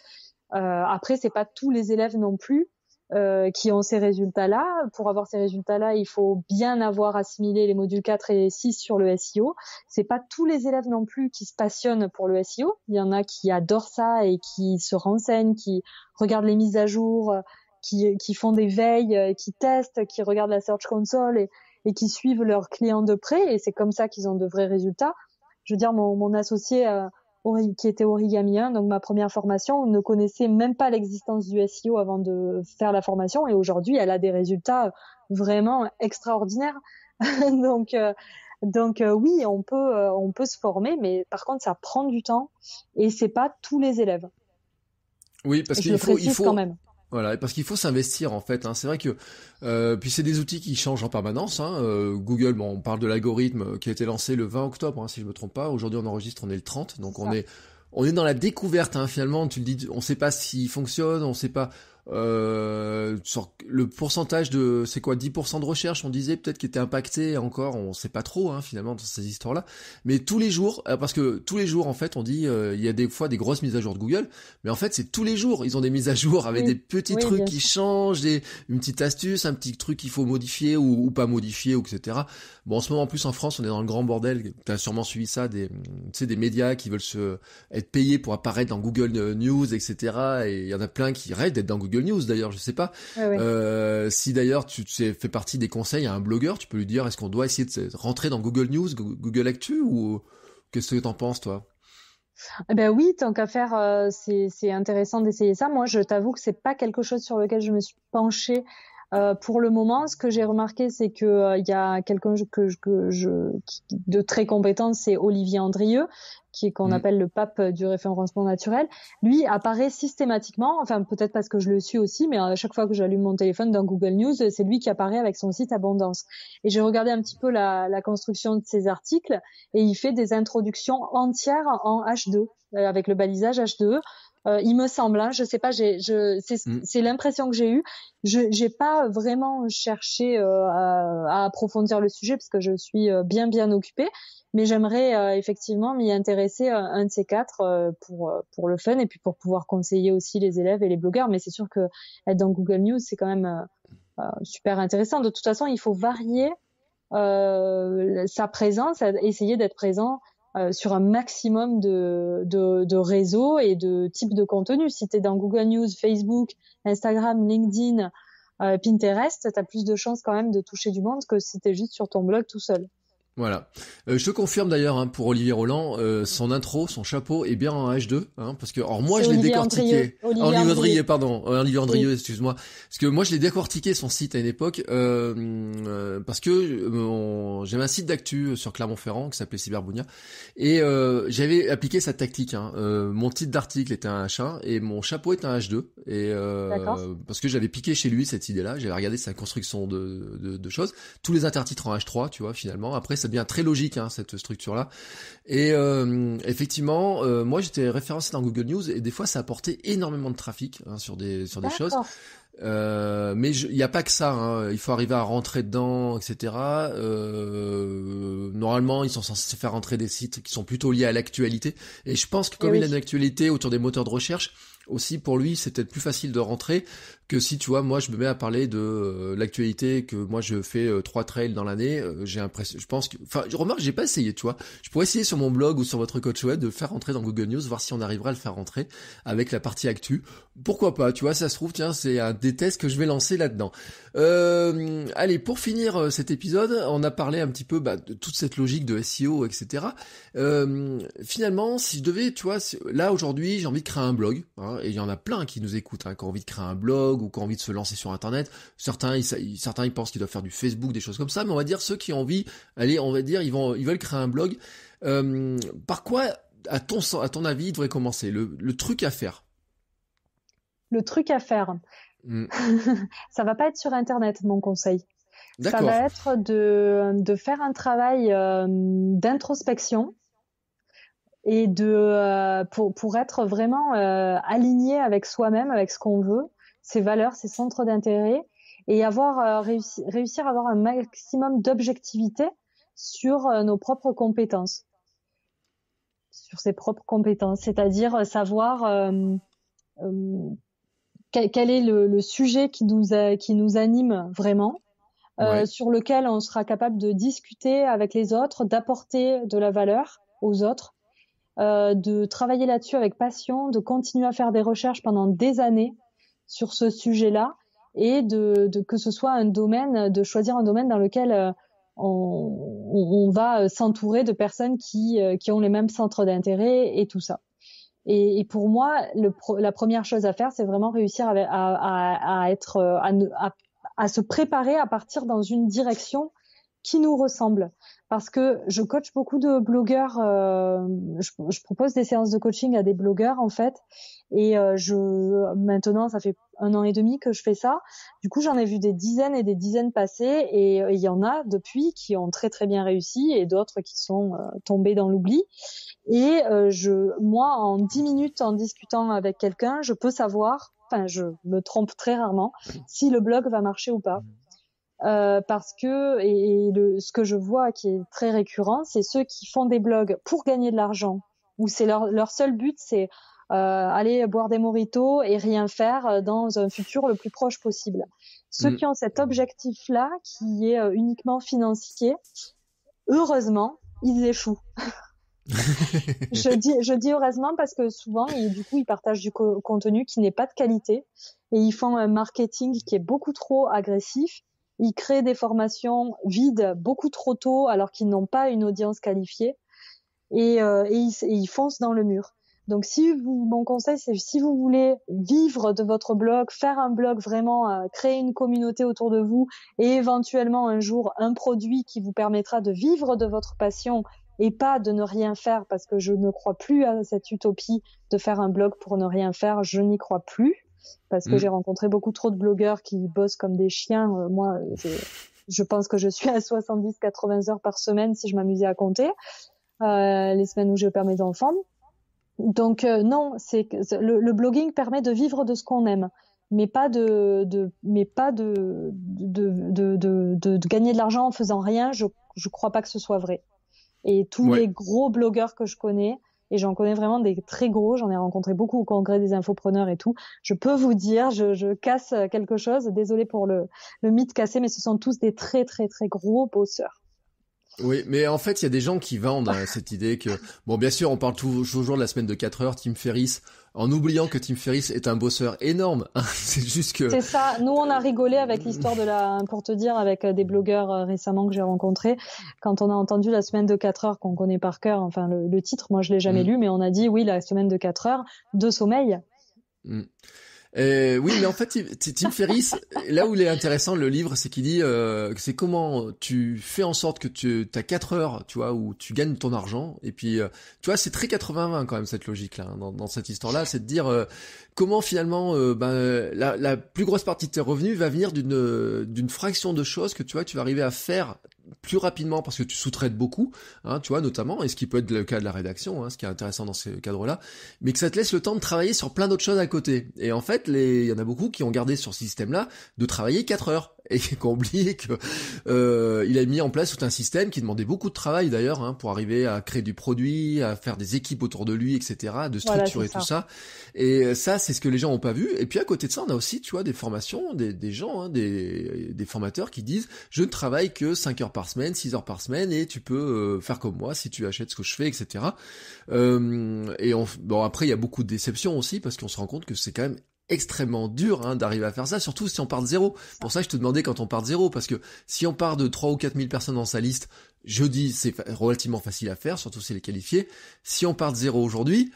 Euh, après, c'est pas tous les élèves non plus euh, qui ont ces résultats-là. Pour avoir ces résultats-là, il faut bien avoir assimilé les modules 4 et 6 sur le SEO. C'est pas tous les élèves non plus qui se passionnent pour le SEO. Il y en a qui adorent ça et qui se renseignent, qui regardent les mises à jour, euh, qui, qui font des veilles, euh, qui testent, qui regardent la Search Console et, et qui suivent leurs clients de près. Et c'est comme ça qu'ils ont de vrais résultats. Je veux dire, mon, mon associé euh, qui était origamien, donc ma première formation, ne connaissait même pas l'existence du SEO avant de faire la formation. Et aujourd'hui, elle a des résultats euh, vraiment extraordinaires. donc, euh, donc oui, on peut, on peut se former, mais par contre, ça prend du temps et c'est pas tous les élèves. Oui, parce qu'il faut, il faut, quand même. Voilà, parce qu'il faut s'investir en fait. Hein. C'est vrai que euh, puis c'est des outils qui changent en permanence. Hein. Euh, Google, bon, on parle de l'algorithme qui a été lancé le 20 octobre, hein, si je me trompe pas. Aujourd'hui, on enregistre, on est le 30, donc on est on est dans la découverte finalement. Tu le dis, on ne sait pas s'il fonctionne, on sait pas, euh, le pourcentage de, c'est quoi, 10% de recherche, on disait peut-être qui était impacté encore, on sait pas trop hein, finalement dans ces histoires-là. Mais tous les jours, euh, parce que tous les jours en fait, on dit euh, il y a des fois des grosses mises à jour de Google, mais en fait c'est tous les jours, ils ont des mises à jour avec des petits trucs qui changent, une petite astuce, un petit truc qu'il faut modifier ou, pas modifier, etc. Bon, en ce moment en plus en France, on est dans le grand bordel. T'as sûrement suivi ça, des, des médias qui veulent se être payés pour apparaître dans Google News, etc. Et il y en a plein qui rêvent d'être dans Google News d'ailleurs, je sais pas. Euh, si d'ailleurs tu, fais partie des conseils à un blogueur, tu peux lui dire est-ce qu'on doit essayer de rentrer dans Google News, Google Actu ou qu'est-ce que tu en penses toi eh ben oui, tant qu'à faire, euh, c'est intéressant d'essayer ça. Moi, je t'avoue que c'est pas quelque chose sur lequel je me suis penchée euh, pour le moment, ce que j'ai remarqué, c'est qu'il euh, y a quelqu'un que, de très compétent, c'est Olivier Andrieux, qui est qu'on mm. appelle le pape du référencement naturel. Lui apparaît systématiquement, enfin peut-être parce que je le suis aussi, mais à euh, chaque fois que j'allume mon téléphone dans Google News, c'est lui qui apparaît avec son site Abondance. Et j'ai regardé un petit peu la, la construction de ses articles, et il fait des introductions entières en H2 avec le balisage H2 euh, il me semble, hein, je sais pas, j'ai, je, c'est, mm. c'est l'impression que j'ai eue. Je n'ai pas vraiment cherché euh, à, approfondir le sujet parce que je suis euh, bien bien occupée, mais j'aimerais euh, effectivement m'y intéresser un de ces quatre pour pour le fun et puis pour pouvoir conseiller aussi les élèves et les blogueurs. Mais c'est sûr que être dans Google News c'est quand même super intéressant. De toute façon, il faut varier sa présence, essayer d'être présent euh, sur un maximum de, de, réseaux et de types de contenus. Si tu es dans Google News, Facebook, Instagram, LinkedIn, euh, Pinterest, tu as plus de chances quand même de toucher du monde que si tu es juste sur ton blog tout seul. Voilà. Euh, je te confirme d'ailleurs hein, pour Olivier Roland, euh, son intro, son chapeau est bien en H2, hein, parce que or moi je l'ai décortiqué. Olivier, Andrieux, pardon, euh, Olivier Andrieux, excuse-moi, parce que moi je l'ai décortiqué son site à une époque, parce que j'avais un site d'actu sur Clermont-Ferrand qui s'appelait Cyberbounia, et j'avais appliqué sa tactique. Hein. mon titre d'article était un H1 et mon chapeau était un H2, et parce que j'avais piqué chez lui cette idée-là, j'avais regardé sa construction de, choses, tous les intertitres en H3, tu vois, finalement. Après c'est bien très logique hein, cette structure-là. Et euh, effectivement, euh, moi j'étais référencé dans Google News et des fois ça apportait énormément de trafic hein, sur des sur des choses. Euh, mais il n'y a pas que ça. Hein. Il faut arriver à rentrer dedans, etc. normalement, ils sont censés faire rentrer des sites qui sont plutôt liés à l'actualité. Et je pense que comme il a une actualité autour des moteurs de recherche, aussi pour lui, c'était plus facile de rentrer que si tu vois moi je me mets à parler de euh, l'actualité que moi je fais euh, trois trails dans l'année euh, j'ai l'impression je pense que enfin je remarque j'ai pas essayé tu vois je pourrais essayer sur mon blog ou sur votre coach web de faire rentrer dans Google News voir si on arrivera à le faire rentrer avec la partie actu pourquoi pas tu vois ça se trouve tiens c'est un des tests que je vais lancer là dedans allez pour finir cet épisode on a parlé un petit peu bah, de toute cette logique de SEO etc finalement si je devais tu vois là aujourd'hui j'ai envie de créer un blog hein, et il y en a plein qui nous écoutent hein, qui ont envie de créer un blog ou qui ont envie de se lancer sur Internet. Certains, ils, certains, ils pensent qu'ils doivent faire du Facebook, des choses comme ça. Mais on va dire ceux qui ont envie, allez, on va dire, ils, vont, ils veulent créer un blog. Euh, par quoi, à ton, à ton avis, ils devraient commencer le, truc à faire Le truc à faire. Hmm. ça va pas être sur Internet, mon conseil. Ça va être de, faire un travail euh, d'introspection et de euh, pour, être vraiment aligné avec soi-même, avec ce qu'on veut, ses valeurs, ses centres d'intérêt, et avoir euh, réussir à avoir un maximum d'objectivité sur euh, nos propres compétences, sur ses propres compétences, c'est-à-dire euh, savoir quel, est le, sujet qui nous, qui nous anime vraiment, sur lequel on sera capable de discuter avec les autres, d'apporter de la valeur aux autres, de travailler là-dessus avec passion, de continuer à faire des recherches pendant des années sur ce sujet-là et de, que ce soit un domaine, de choisir un domaine dans lequel euh, on, va euh, s'entourer de personnes qui, euh, qui ont les mêmes centres d'intérêt et tout ça. Et, pour moi, le, la première chose à faire, c'est vraiment réussir à, être à, à se préparer à partir dans une direction qui nous ressemble. Parce que je coach beaucoup de blogueurs, euh, je, propose des séances de coaching à des blogueurs en fait, et euh, je maintenant ça fait un an et demi que je fais ça. Du coup j'en ai vu des dizaines et des dizaines passer, et euh, il y en a depuis qui ont très très bien réussi et d'autres qui sont tombés dans l'oubli. Et je, moi en dix minutes en discutant avec quelqu'un, je peux savoir, enfin je me trompe très rarement, si le blog va marcher ou pas. Mmh. Euh, parce que et ce que je vois qui est très récurrent, c'est ceux qui font des blogs pour gagner de l'argent, où c'est leur, leur seul but, c'est euh, aller boire des moritos et rien faire euh, dans un futur le plus proche possible. Ceux mm. qui ont cet objectif-là, qui est euh, uniquement financier, heureusement, ils échouent. je dis, je dis heureusement parce que souvent, du coup, ils partagent du contenu qui n'est pas de qualité et ils font un marketing qui est beaucoup trop agressif ils créent des formations vides beaucoup trop tôt alors qu'ils n'ont pas une audience qualifiée et, euh, et, ils, foncent dans le mur. Donc si vous, mon conseil, c'est si vous voulez vivre de votre blog, faire un blog vraiment, euh, créer une communauté autour de vous et éventuellement un jour un produit qui vous permettra de vivre de votre passion et pas de ne rien faire parce que je ne crois plus à cette utopie de faire un blog pour ne rien faire, je n'y crois plus parce que mm. j'ai rencontré beaucoup trop de blogueurs qui bossent comme des chiens. Euh, moi, je pense que je suis à 70-80 heures par semaine si je m'amusais à compter euh, les semaines où je eu mes enfants. Donc euh, non, c'est le, blogging permet de vivre de ce qu'on aime, mais pas de, mais pas de de, de, de gagner de l'argent en faisant rien. Je ne crois pas que ce soit vrai. Et tous les gros blogueurs que je connais et j'en connais vraiment des très gros. J'en ai rencontré beaucoup au congrès des infopreneurs et tout. Je peux vous dire, je, je casse euh, quelque chose. Désolée pour le, le mythe cassé, mais ce sont tous des très très très gros bosseurs. Oui, mais en fait, il y a des gens qui vendent hein, cette idée que, bon, bien sûr, on parle toujours de la semaine de 4 heures, Tim Ferriss, en oubliant que Tim Ferriss est un bosseur énorme. Hein, c'est juste que. C'est ça. Nous, on a rigolé avec l'histoire de la, pour te dire, avec euh, des blogueurs euh, récemment que j'ai rencontrés. Quand on a entendu la semaine de 4 heures qu'on connaît par cœur, enfin, le, titre, moi, je l'ai jamais mm. lu, mais on a dit, oui, la semaine de 4 heures de sommeil. Mm. Euh, oui, mais en fait, Tim Ferriss, là où il est intéressant le livre, c'est qu'il dit, euh, c'est comment tu fais en sorte que tu as 4 heures, tu vois, où tu gagnes ton argent. Et puis, euh, tu vois, c'est très 80-20 quand même cette logique-là, hein, dans, cette histoire-là, c'est de dire comment finalement, ben, la, plus grosse partie de tes revenus va venir d'une fraction de choses que tu vois, tu vas arriver à faire plus rapidement parce que tu sous-traites beaucoup, hein, tu vois, notamment, et ce qui peut être le cas de la rédaction, hein, ce qui est intéressant dans ce cadres là mais que ça te laisse le temps de travailler sur plein d'autres choses à côté. Et en fait, il y en a beaucoup qui ont gardé sur ce système-là de travailler quatre heures et qu'on euh, il a mis en place tout un système qui demandait beaucoup de travail d'ailleurs hein, pour arriver à créer du produit, à faire des équipes autour de lui, etc., de structurer tout ça. Et euh, ça, c'est ce que les gens n'ont pas vu. Et puis à côté de ça, on a aussi, tu vois, des formations, des, gens, hein, des, formateurs qui disent je ne travaille que 5 heures par semaine, 6 heures par semaine, et tu peux euh, faire comme moi si tu achètes ce que je fais, etc. et bon après, il y a beaucoup de déceptions aussi parce qu'on se rend compte que c'est quand même extrêmement dur hein, d'arriver à faire ça, surtout si on part de zéro. Pour ça, je te demandais quand on part de zéro, parce que si on part de 3 ou 4 000 personnes dans sa liste, je dis c'est relativement facile à faire, surtout si les est Si on part de zéro aujourd'hui,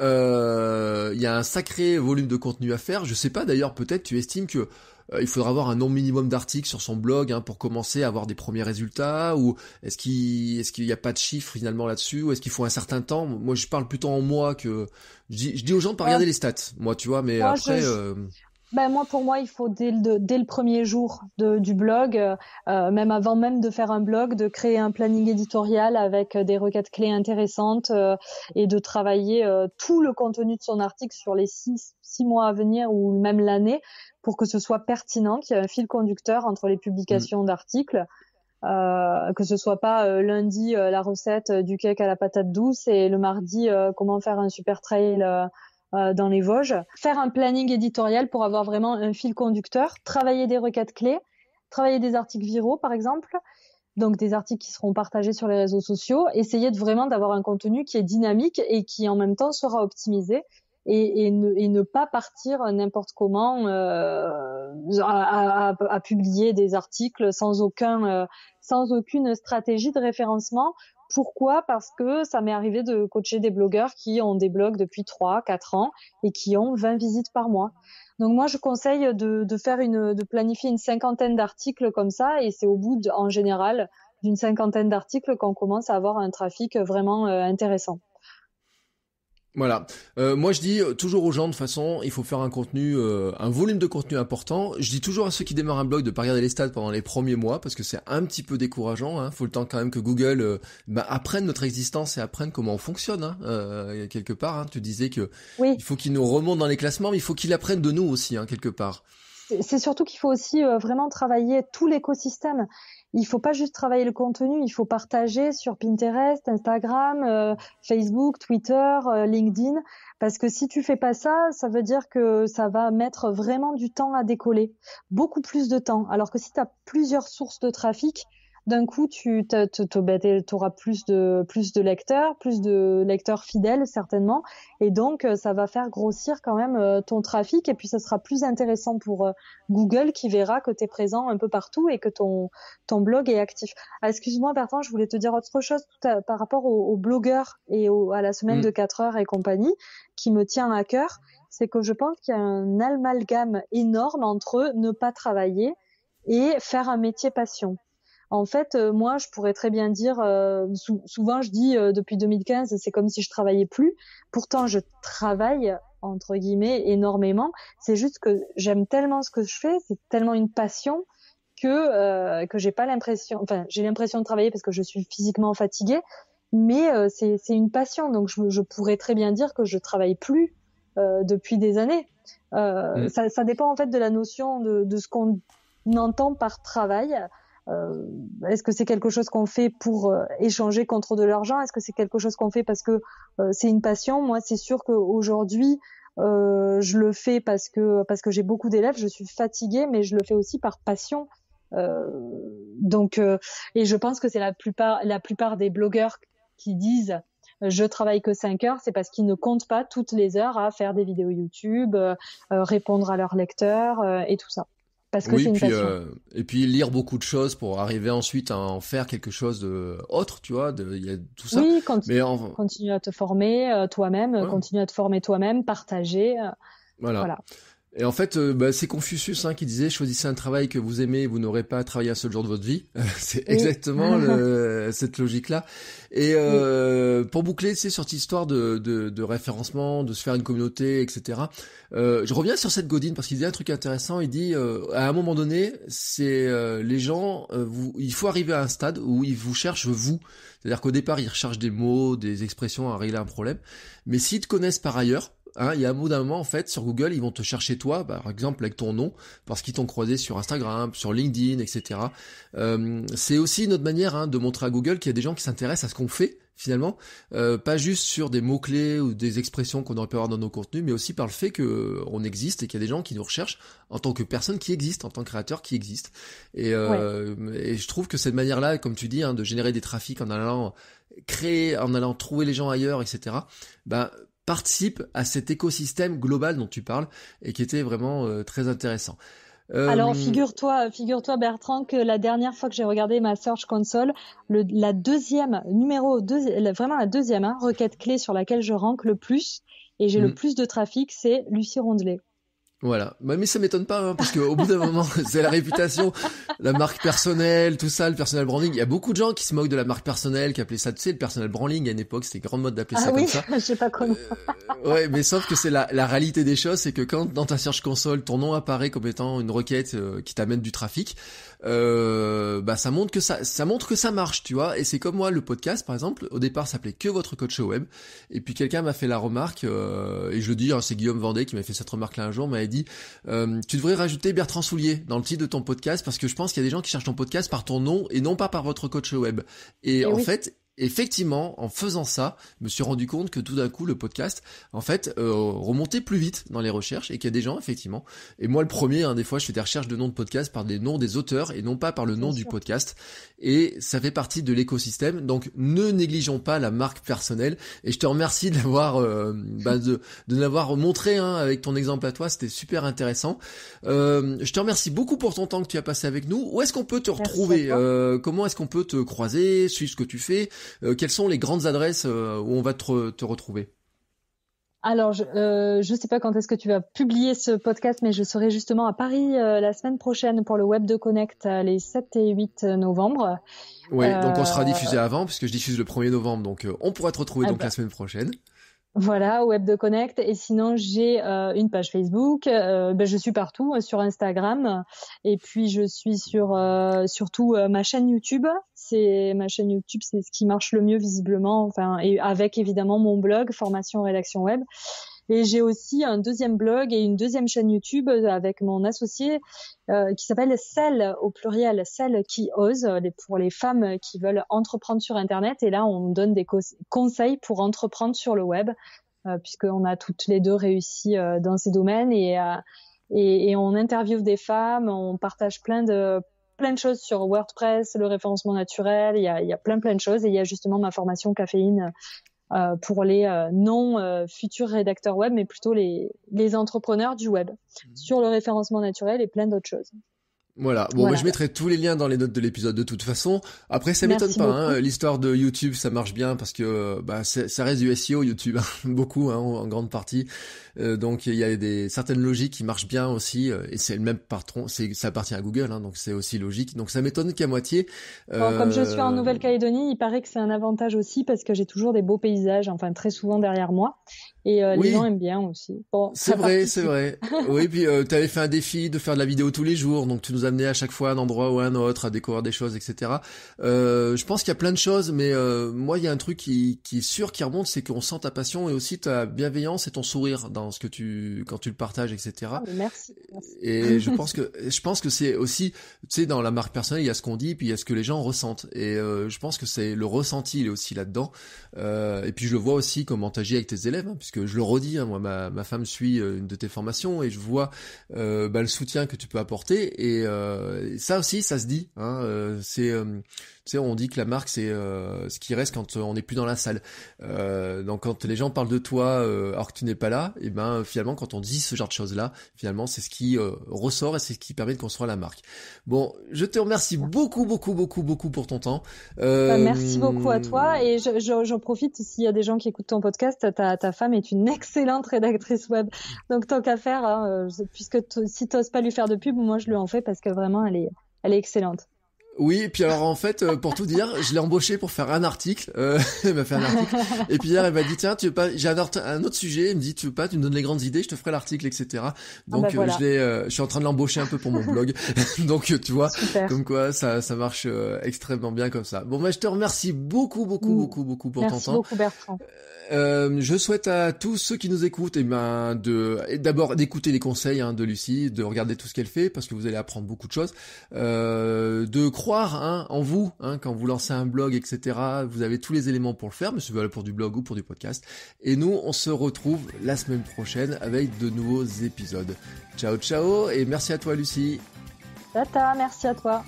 euh, il y a un sacré volume de contenu à faire. Je sais pas d'ailleurs, peut-être tu estimes que euh, il faudra avoir un nombre minimum d'articles sur son blog hein, pour commencer à avoir des premiers résultats Ou est-ce qu'il est-ce qu'il n'y a pas de chiffres finalement là-dessus Ou est-ce qu'il faut un certain temps Moi, je parle plutôt en moi que je dis, aux gens de pas regarder les stats, moi, tu vois. Mais après, ben moi, pour moi, il faut dès le, dès le premier jour de, du blog, euh, euh, même avant même de faire un blog, de créer un planning éditorial avec euh, des requêtes clés intéressantes euh, et de travailler tout le contenu de son article sur les six, six mois à venir ou même l'année pour que ce soit pertinent, qu'il y ait un fil conducteur entre les publications mm. d'articles. Euh, que ce soit pas lundi la recette du cake à la patate douce et le mardi comment faire un super trail euh, dans les Vosges, faire un planning éditorial pour avoir vraiment un fil conducteur, travailler des requêtes clés, travailler des articles viraux par exemple, donc des articles qui seront partagés sur les réseaux sociaux, essayer de vraiment d'avoir un contenu qui est dynamique et qui en même temps sera optimisé et, ne, pas partir n'importe comment euh, à, publier des articles sans aucun euh, sans aucune stratégie de référencement pourquoi Parce que ça m'est arrivé de coacher des blogueurs qui ont des blogs depuis 3, 4 ans et qui ont 20 visites par mois. Donc moi, je conseille de, faire une, de planifier une cinquantaine d'articles comme ça et c'est au bout, en général, d'une cinquantaine d'articles qu'on commence à avoir un trafic vraiment euh, intéressant. Voilà. Euh, moi, je dis euh, toujours aux gens, de façon, il faut faire un contenu, euh, un volume de contenu important. Je dis toujours à ceux qui démarrent un blog de pas regarder les stats pendant les premiers mois, parce que c'est un petit peu décourageant. Hein. Faut le temps quand même que Google bah, apprenne notre existence et apprenne comment on fonctionne. Hein, quelque part, hein. tu disais que oui. il faut qu'il nous remonte dans les classements, mais il faut qu'il apprenne de nous aussi, hein, quelque part. C'est surtout qu'il faut aussi vraiment travailler tout l'écosystème il faut pas juste travailler le contenu, il faut partager sur Pinterest, Instagram, euh, Facebook, Twitter, euh, LinkedIn, parce que si tu fais pas ça, ça veut dire que ça va mettre vraiment du temps à décoller, beaucoup plus de temps. Alors que si tu as plusieurs sources de trafic, d'un coup, tu bah, auras plus de, plus de lecteurs, plus de lecteurs fidèles, certainement. Et donc, euh, ça va faire grossir quand même euh, ton trafic. Et puis, ça sera plus intéressant pour euh, Google qui verra que tu es présent un peu partout et que ton, blog est actif. Ah, excuse-moi, Bertrand, je voulais te dire autre chose par rapport aux, blogueurs et à la semaine mm. de 4 heures et compagnie qui me tient à cœur. C'est que je pense qu'il y a un amalgame énorme entre ne pas travailler et faire un métier passion. En fait, euh, moi, je pourrais très bien dire, euh, souvent je dis euh, depuis 2015, c'est comme si je travaillais plus. Pourtant, je travaille entre guillemets énormément. C'est juste que j'aime tellement ce que je fais, c'est tellement une passion que que j'ai pas l'impression, enfin j'ai l'impression de travailler parce que je suis physiquement fatiguée, mais euh, c'est une passion, donc je, je, pourrais très bien dire que je travaille plus depuis des années. Mm. ça, ça, dépend en fait de la notion de, de ce qu'on entend par travail. Euh, est-ce que c'est quelque chose qu'on fait pour euh, échanger contre de l'argent Est-ce que c'est quelque chose qu'on fait parce que euh, c'est une passion Moi, c'est sûr qu'aujourd'hui, je le fais parce que parce que j'ai beaucoup d'élèves, je suis fatiguée, mais je le fais aussi par passion. donc, et je pense que c'est la plupart la plupart des blogueurs qui disent je travaille que 5 heures, c'est parce qu'ils ne comptent pas toutes les heures à faire des vidéos YouTube, répondre à leurs lecteurs et tout ça. Parce que euh, et puis lire beaucoup de choses pour arriver ensuite à en faire quelque chose de autre, tu vois. Il y a tout ça. Oui, continue, Mais continue à te former euh, toi-même, continue à te former toi-même, partager. Euh, voilà. Et en fait, euh, bah, c'est Confucius hein, qui disait choisissez un travail que vous aimez, vous n'aurez pas à travailler un seul jour de votre vie. c'est exactement cette logique-là. Et euh, pour boucler, c'est sur cette histoire de, de, de, référencement, de se faire une communauté, etc. Euh, je reviens sur cette Godine parce qu'il dit un truc intéressant. Il dit à un moment donné, c'est les gens, vous, il faut arriver à un stade où ils vous cherchent vous. C'est-à-dire qu'au départ, ils recherchent des mots, des expressions à régler un problème. Mais s'ils te connaissent par ailleurs, Hein, il y a un bout d'un moment, en fait, sur Google, ils vont te chercher toi, bah, par exemple avec ton nom, parce qu'ils t'ont croisé sur Instagram, sur LinkedIn, etc. Euh, c'est aussi une autre manière hein, de montrer à Google qu'il y a des gens qui s'intéressent à ce qu'on fait, finalement, euh, pas juste sur des mots-clés ou des expressions qu'on aurait pu avoir dans nos contenus, mais aussi par le fait que euh, on existe et qu'il y a des gens qui nous recherchent en tant que personne qui existe, en tant que créateur qui existe. Et, euh, et je trouve que cette manière-là, comme tu dis, hein, de générer des trafics en allant créer, en allant trouver les gens ailleurs, etc., bah, participe à cet écosystème global dont tu parles et qui était vraiment euh, très intéressant. Alors euh, figure-toi, figure-toi Bertrand que la dernière fois que j'ai regardé ma Search Console, la deuxième numéro, vraiment la deuxième hein, requête clé sur laquelle je rank le plus et j'ai le mm. plus de trafic, c'est Lucie Rondelet. Voilà. Bah, mais ça m'étonne pas, hein, parce qu'au bout d'un moment, c'est la réputation, la marque personnelle, tout ça, le personal branding. Il y a beaucoup de gens qui se moquent de la marque personnelle, qui appelaient ça, tu sais, le personal branding à une époque, c'était grand mode d'appeler ah ça comme ça. je sais pas euh, ouais, mais sauf que c'est la, réalité des choses, c'est que quand dans ta search console, ton nom apparaît comme étant une requête euh, qui t'amène du trafic, euh, bah ça montre que ça, ça montre que ça marche, tu vois. Et c'est comme moi, le podcast, par exemple, au départ s'appelait que votre coach web, et puis quelqu'un m'a fait la remarque, euh, et je le dis, hein, c'est Guillaume Vendée qui m'a fait cette remarque-là un jour, m'a dit, euh, tu devrais rajouter Bertrand Soulier dans le titre de ton podcast parce que je pense qu'il y a des gens qui cherchent ton podcast par ton nom et non pas par votre coach web. Et, en fait, effectivement, en faisant ça, je me suis rendu compte que tout d'un coup, le podcast, en fait, euh, remontait plus vite dans les recherches et qu'il y a des gens, effectivement. Et moi, le premier, hein, des fois, je fais des recherches de noms de podcasts par des noms des auteurs et non pas par le nom du podcast. Et ça fait partie de l'écosystème. Donc, ne négligeons pas la marque personnelle. Et je te remercie d'avoir, euh, bah, de, l'avoir montré hein, avec ton exemple à toi. C'était super intéressant. Euh, je te remercie beaucoup pour ton temps que tu as passé avec nous. Où est-ce qu'on peut te retrouver Comment est-ce qu'on peut te croiser, suivre ce que tu fais euh, quelles sont les grandes adresses euh, où on va te, retrouver alors, je ne euh, sais pas quand est-ce que tu vas publier ce podcast, mais je serai justement à Paris la semaine prochaine pour le Web de Connect les 7 et 8 novembre. Oui, donc on sera diffusé avant, puisque je diffuse le 1er novembre, donc on pourra te retrouver ah donc bah. la semaine prochaine. Voilà, Web de Connect. Et sinon, j'ai euh, une page Facebook. Euh, ben, je suis partout, euh, sur Instagram. Et puis, je suis sur surtout ma chaîne YouTube. C'est ma chaîne YouTube, c'est ce qui marche le mieux visiblement. Enfin, et avec évidemment mon blog, formation rédaction web. Et j'ai aussi un deuxième blog et une deuxième chaîne YouTube euh, avec mon associé euh, qui s'appelle Celle au pluriel, Celle qui ose, euh, pour les femmes qui veulent entreprendre sur Internet. Et là, on donne des conseils pour entreprendre sur le web, puisque puisqu'on a toutes les deux réussi dans ces domaines et, et, on interviewe des femmes, on partage plein de plein de choses sur WordPress, le référencement naturel, il y a, il y a plein plein de choses et il y a justement ma formation caféine euh, pour les euh, non euh, futurs rédacteurs web, mais plutôt les, les entrepreneurs du web mmh. sur le référencement naturel et plein d'autres choses. Voilà. Bon, je mettrai tous les liens dans les notes de l'épisode de toute façon. Après, ça m'étonne pas. Hein. L'histoire de YouTube, ça marche bien parce que euh, bah, ça reste du SEO YouTube, hein. beaucoup, hein, en grande partie. Euh, donc, il y a des certaines logiques qui marchent bien aussi, euh, et c'est le même patron. C'est ça appartient à Google, hein, donc c'est aussi logique. Donc, ça m'étonne qu'à moitié. comme je suis en Nouvelle-Calédonie, il paraît que c'est un avantage aussi parce que j'ai toujours des beaux paysages, enfin très souvent derrière moi, et euh, les gens aiment bien aussi. c'est vrai, c'est vrai. oui, puis euh, tu avais fait un défi de faire de la vidéo tous les jours, donc tu nous amenais à chaque fois à un endroit ou à un autre, à découvrir des choses, etc. Euh, je pense qu'il y a plein de choses, mais euh, moi, il y a un truc qui, qui est sûr qui remonte, c'est qu'on sent ta passion et aussi ta bienveillance et ton sourire dans ce que tu quand tu le partages, etc. Ah, merci. Et je pense que je pense que c'est aussi, tu sais, dans la marque personnelle, il y a ce qu'on dit, puis il y a ce que les gens ressentent. Et je pense que c'est le ressenti, il est aussi là-dedans. et puis je le vois aussi comment t'agis avec tes élèves, hein, que je le redis, hein, moi, ma, ma, femme suit euh, une de tes formations et je vois euh, bah, le soutien que tu peux apporter. Et euh, ça aussi, ça se dit. Hein, euh, c'est, euh, tu sais, on dit que la marque, c'est ce qui reste quand on n'est plus dans la salle. donc, quand les gens parlent de toi alors que tu n'es pas là, et eh ben finalement, quand on dit ce genre de choses-là, finalement, c'est ce qui ressort et c'est ce qui permet de construire la marque. Bon, je te remercie beaucoup, beaucoup, beaucoup, beaucoup pour ton temps. Bah, merci beaucoup à toi et j'en profite s'il y a des gens qui écoutent ton podcast, ta, ta femme est une excellente rédactrice web. Donc tant qu'à faire, hein, euh, puisque si t'oses pas lui faire de pub, moi je lui en fais parce que vraiment elle est, elle est excellente. Oui, et puis alors en fait, euh, pour tout dire, je l'ai embauchée pour faire un article. Euh, elle m'a fait un article. Et puis hier, elle m'a dit tiens, tu veux pas J'ai un, autre sujet. Elle me dit tu veux pas Tu me donnes les grandes idées, je te ferai l'article, etc. Ah Donc bah je suis en train de l'embaucher un peu pour mon blog. Donc tu vois, comme quoi ça, marche extrêmement bien comme ça. Bon, bah je te remercie beaucoup, beaucoup, mm. beaucoup, beaucoup pour ton temps. Merci beaucoup Bertrand. Euh, je souhaite à tous ceux qui nous écoutent eh ben, de, d'abord d'écouter les conseils hein, de Lucie, de regarder tout ce qu'elle fait parce que vous allez apprendre beaucoup de choses, euh, de croire hein, en vous hein, quand vous lancez un blog, etc. Vous avez tous les éléments pour le faire, mais vous pour du blog ou pour du podcast. Et nous, on se retrouve la semaine prochaine avec de nouveaux épisodes. Ciao, ciao et merci à toi Lucie. Tata, merci à toi.